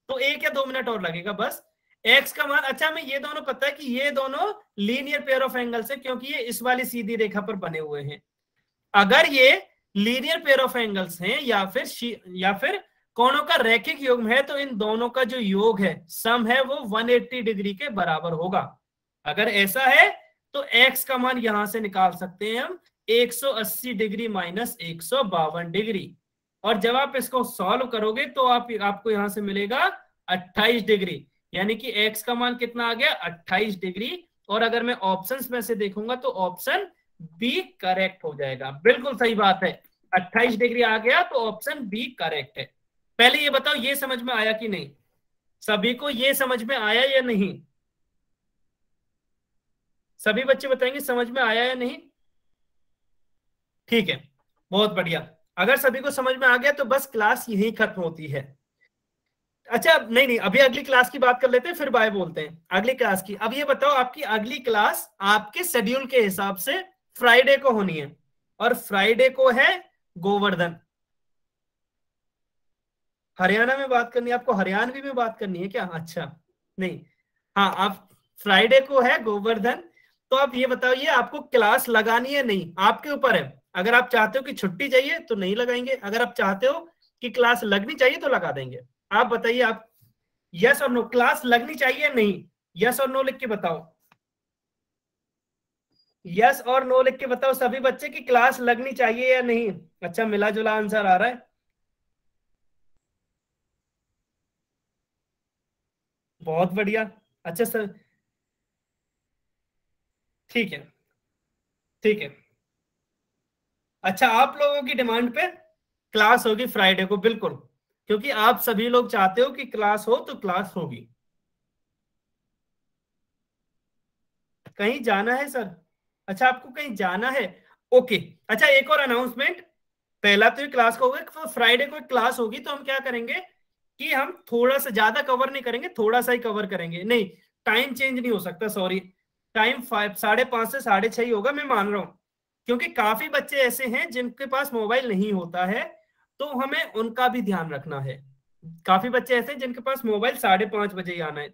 तो एक या दो मिनट और लगेगा बस एक्स का मान अच्छा हमें ये दोनों पता है कि ये दोनों लीनियर पेयर ऑफ एंगल्स है क्योंकि ये इस वाली सीधी रेखा पर बने हुए हैं अगर ये लीनियर पेयर ऑफ एंगल्स हैं या फिर या फिर कोणों का रैखिक योग है तो इन दोनों का जो योग है सम है वो 180 डिग्री के बराबर होगा अगर ऐसा है तो x का मान यहां से निकाल सकते हैं हम 180 डिग्री माइनस एक डिग्री और जब आप इसको सॉल्व करोगे तो आप आपको यहां से मिलेगा 28 डिग्री यानी कि x का मान कितना आ गया 28 डिग्री और अगर मैं ऑप्शंस में से देखूंगा तो ऑप्शन बी करेक्ट हो जाएगा बिल्कुल सही बात है 28 डिग्री आ गया तो ऑप्शन बी करेक्ट है पहले ये बताओ ये समझ में आया कि नहीं सभी को ये समझ में आया या नहीं सभी बच्चे बताएंगे समझ में आया या नहीं ठीक है बहुत बढ़िया अगर सभी को समझ में आ गया तो बस क्लास यही खत्म होती है अच्छा नहीं नहीं अभी अगली क्लास की बात कर लेते हैं फिर बाय बोलते हैं अगली क्लास की अब ये बताओ आपकी अगली क्लास आपके शेड्यूल के हिसाब से फ्राइडे को होनी है और फ्राइडे को है गोवर्धन हरियाणा में बात करनी है आपको हरियाणवी में बात करनी है क्या अच्छा नहीं हाँ आप फ्राइडे को है गोवर्धन तो आप ये बताइए आपको क्लास लगानी है नहीं आपके ऊपर है अगर आप चाहते हो कि छुट्टी चाहिए तो नहीं लगाएंगे अगर आप चाहते हो कि क्लास लगनी चाहिए तो लगा देंगे आप बताइए आप यस और नो क्लास लगनी चाहिए नहीं यस और नो लिख के बताओ यस और नो लिख के बताओ सभी बच्चे की क्लास लगनी चाहिए या नहीं अच्छा मिला जुला आंसर आ रहा है बहुत बढ़िया अच्छा सर ठीक है ठीक है अच्छा आप लोगों की डिमांड पे क्लास होगी फ्राइडे को बिल्कुल क्योंकि आप सभी लोग चाहते हो कि क्लास हो तो क्लास होगी कहीं जाना है सर अच्छा आपको कहीं जाना है ओके अच्छा एक और अनाउंसमेंट पहला तो क्लास का होगा फ्राइडे को क्लास होगी तो हम क्या करेंगे कि हम थोड़ा सा ज्यादा कवर नहीं करेंगे थोड़ा सा ही कवर करेंगे नहीं टाइम चेंज नहीं हो सकता सॉरी टाइम फाइव साढ़े पांच से साढ़े छह होगा मैं मान रहा हूँ क्योंकि काफी बच्चे ऐसे हैं जिनके पास मोबाइल नहीं होता है तो हमें उनका भी ध्यान रखना है काफी बच्चे ऐसे हैं जिनके पास मोबाइल साढ़े पांच बजे ही आना है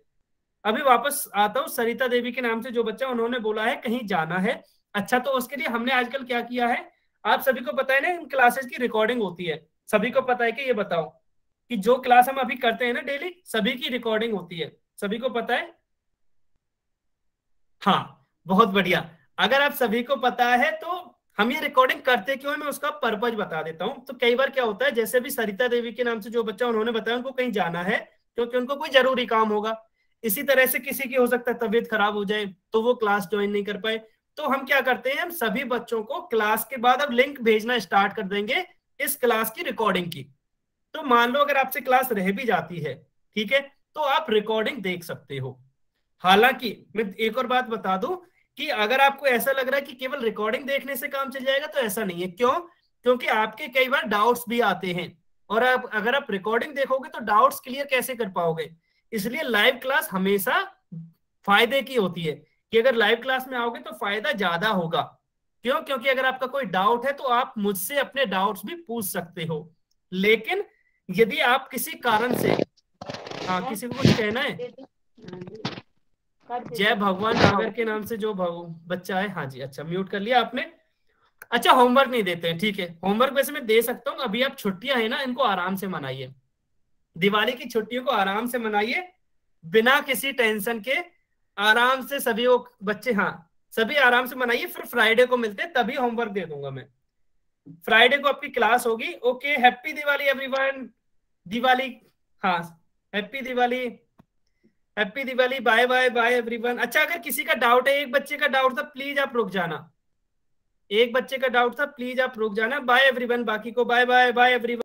अभी वापस आता हूँ सरिता देवी के नाम से जो बच्चा उन्होंने बोला है कहीं जाना है अच्छा तो उसके लिए हमने आजकल क्या किया है आप सभी को पता है ना इन क्लासेस की रिकॉर्डिंग होती है सभी को पता है कि ये बताओ कि जो क्लास हम अभी करते हैं ना डेली सभी की रिकॉर्डिंग होती है सभी को पता है हाँ बहुत बढ़िया अगर आप सभी को पता है तो हम ये रिकॉर्डिंग करते क्यों मैं उसका पर्पज बता देता हूँ तो कई बार क्या होता है जैसे भी सरिता देवी के नाम से जो बच्चा उन्होंने बताया उनको कहीं जाना है क्योंकि उनको कोई जरूरी काम होगा इसी तरह से किसी की हो सकता है तबियत खराब हो जाए तो वो क्लास ज्वाइन नहीं कर पाए तो हम क्या करते हैं हम सभी बच्चों को क्लास के बाद अब लिंक भेजना स्टार्ट कर देंगे इस क्लास की रिकॉर्डिंग की तो मान लो अगर आपसे क्लास रह भी जाती है ठीक है तो आप रिकॉर्डिंग देख सकते हो हालांकि मैं एक और बात बता दू कि अगर आपको ऐसा लग रहा है कि केवल रिकॉर्डिंग देखने से काम चल जाएगा तो ऐसा नहीं है क्यों क्योंकि आपके कई बार डाउट्स भी आते हैं और आप अगर आप रिकॉर्डिंग देखोगे तो डाउट्स क्लियर कैसे कर पाओगे इसलिए लाइव क्लास हमेशा फायदे की होती है कि अगर लाइव क्लास में आओगे तो फायदा ज्यादा होगा क्यों क्योंकि अगर आपका कोई डाउट है तो आप मुझसे अपने डाउट्स भी पूछ सकते हो लेकिन यदि आप किसी कारण से हाँ किसी को कुछ कहना है जय भगवान नागर के नाम से जो बच्चा है हाँ जी अच्छा म्यूट कर लिया आपने अच्छा होमवर्क नहीं देते हैं ठीक है होमवर्क वैसे मैं दे सकता हूँ अभी आप छुट्टियां हैं ना इनको आराम से मनाइए दिवाली की छुट्टियों को आराम से मनाइए बिना किसी टेंशन के आराम से सभी वो बच्चे हाँ सभी आराम से मनाइए फिर फ्राइडे को मिलते हैं तभी होमवर्क दे दूंगा मैं फ्राइडे को आपकी क्लास होगी okay happy Diwali everyone Diwali हाँ happy Diwali happy Diwali bye bye bye everyone अच्छा अगर किसी का डाउट है एक बच्चे का डाउट था प्लीज आप रुक जाना एक बच्चे का डाउट था प्लीज आप रुक जाना बाय एवरीवन बाकी को बाय बाय बाय एवरीवन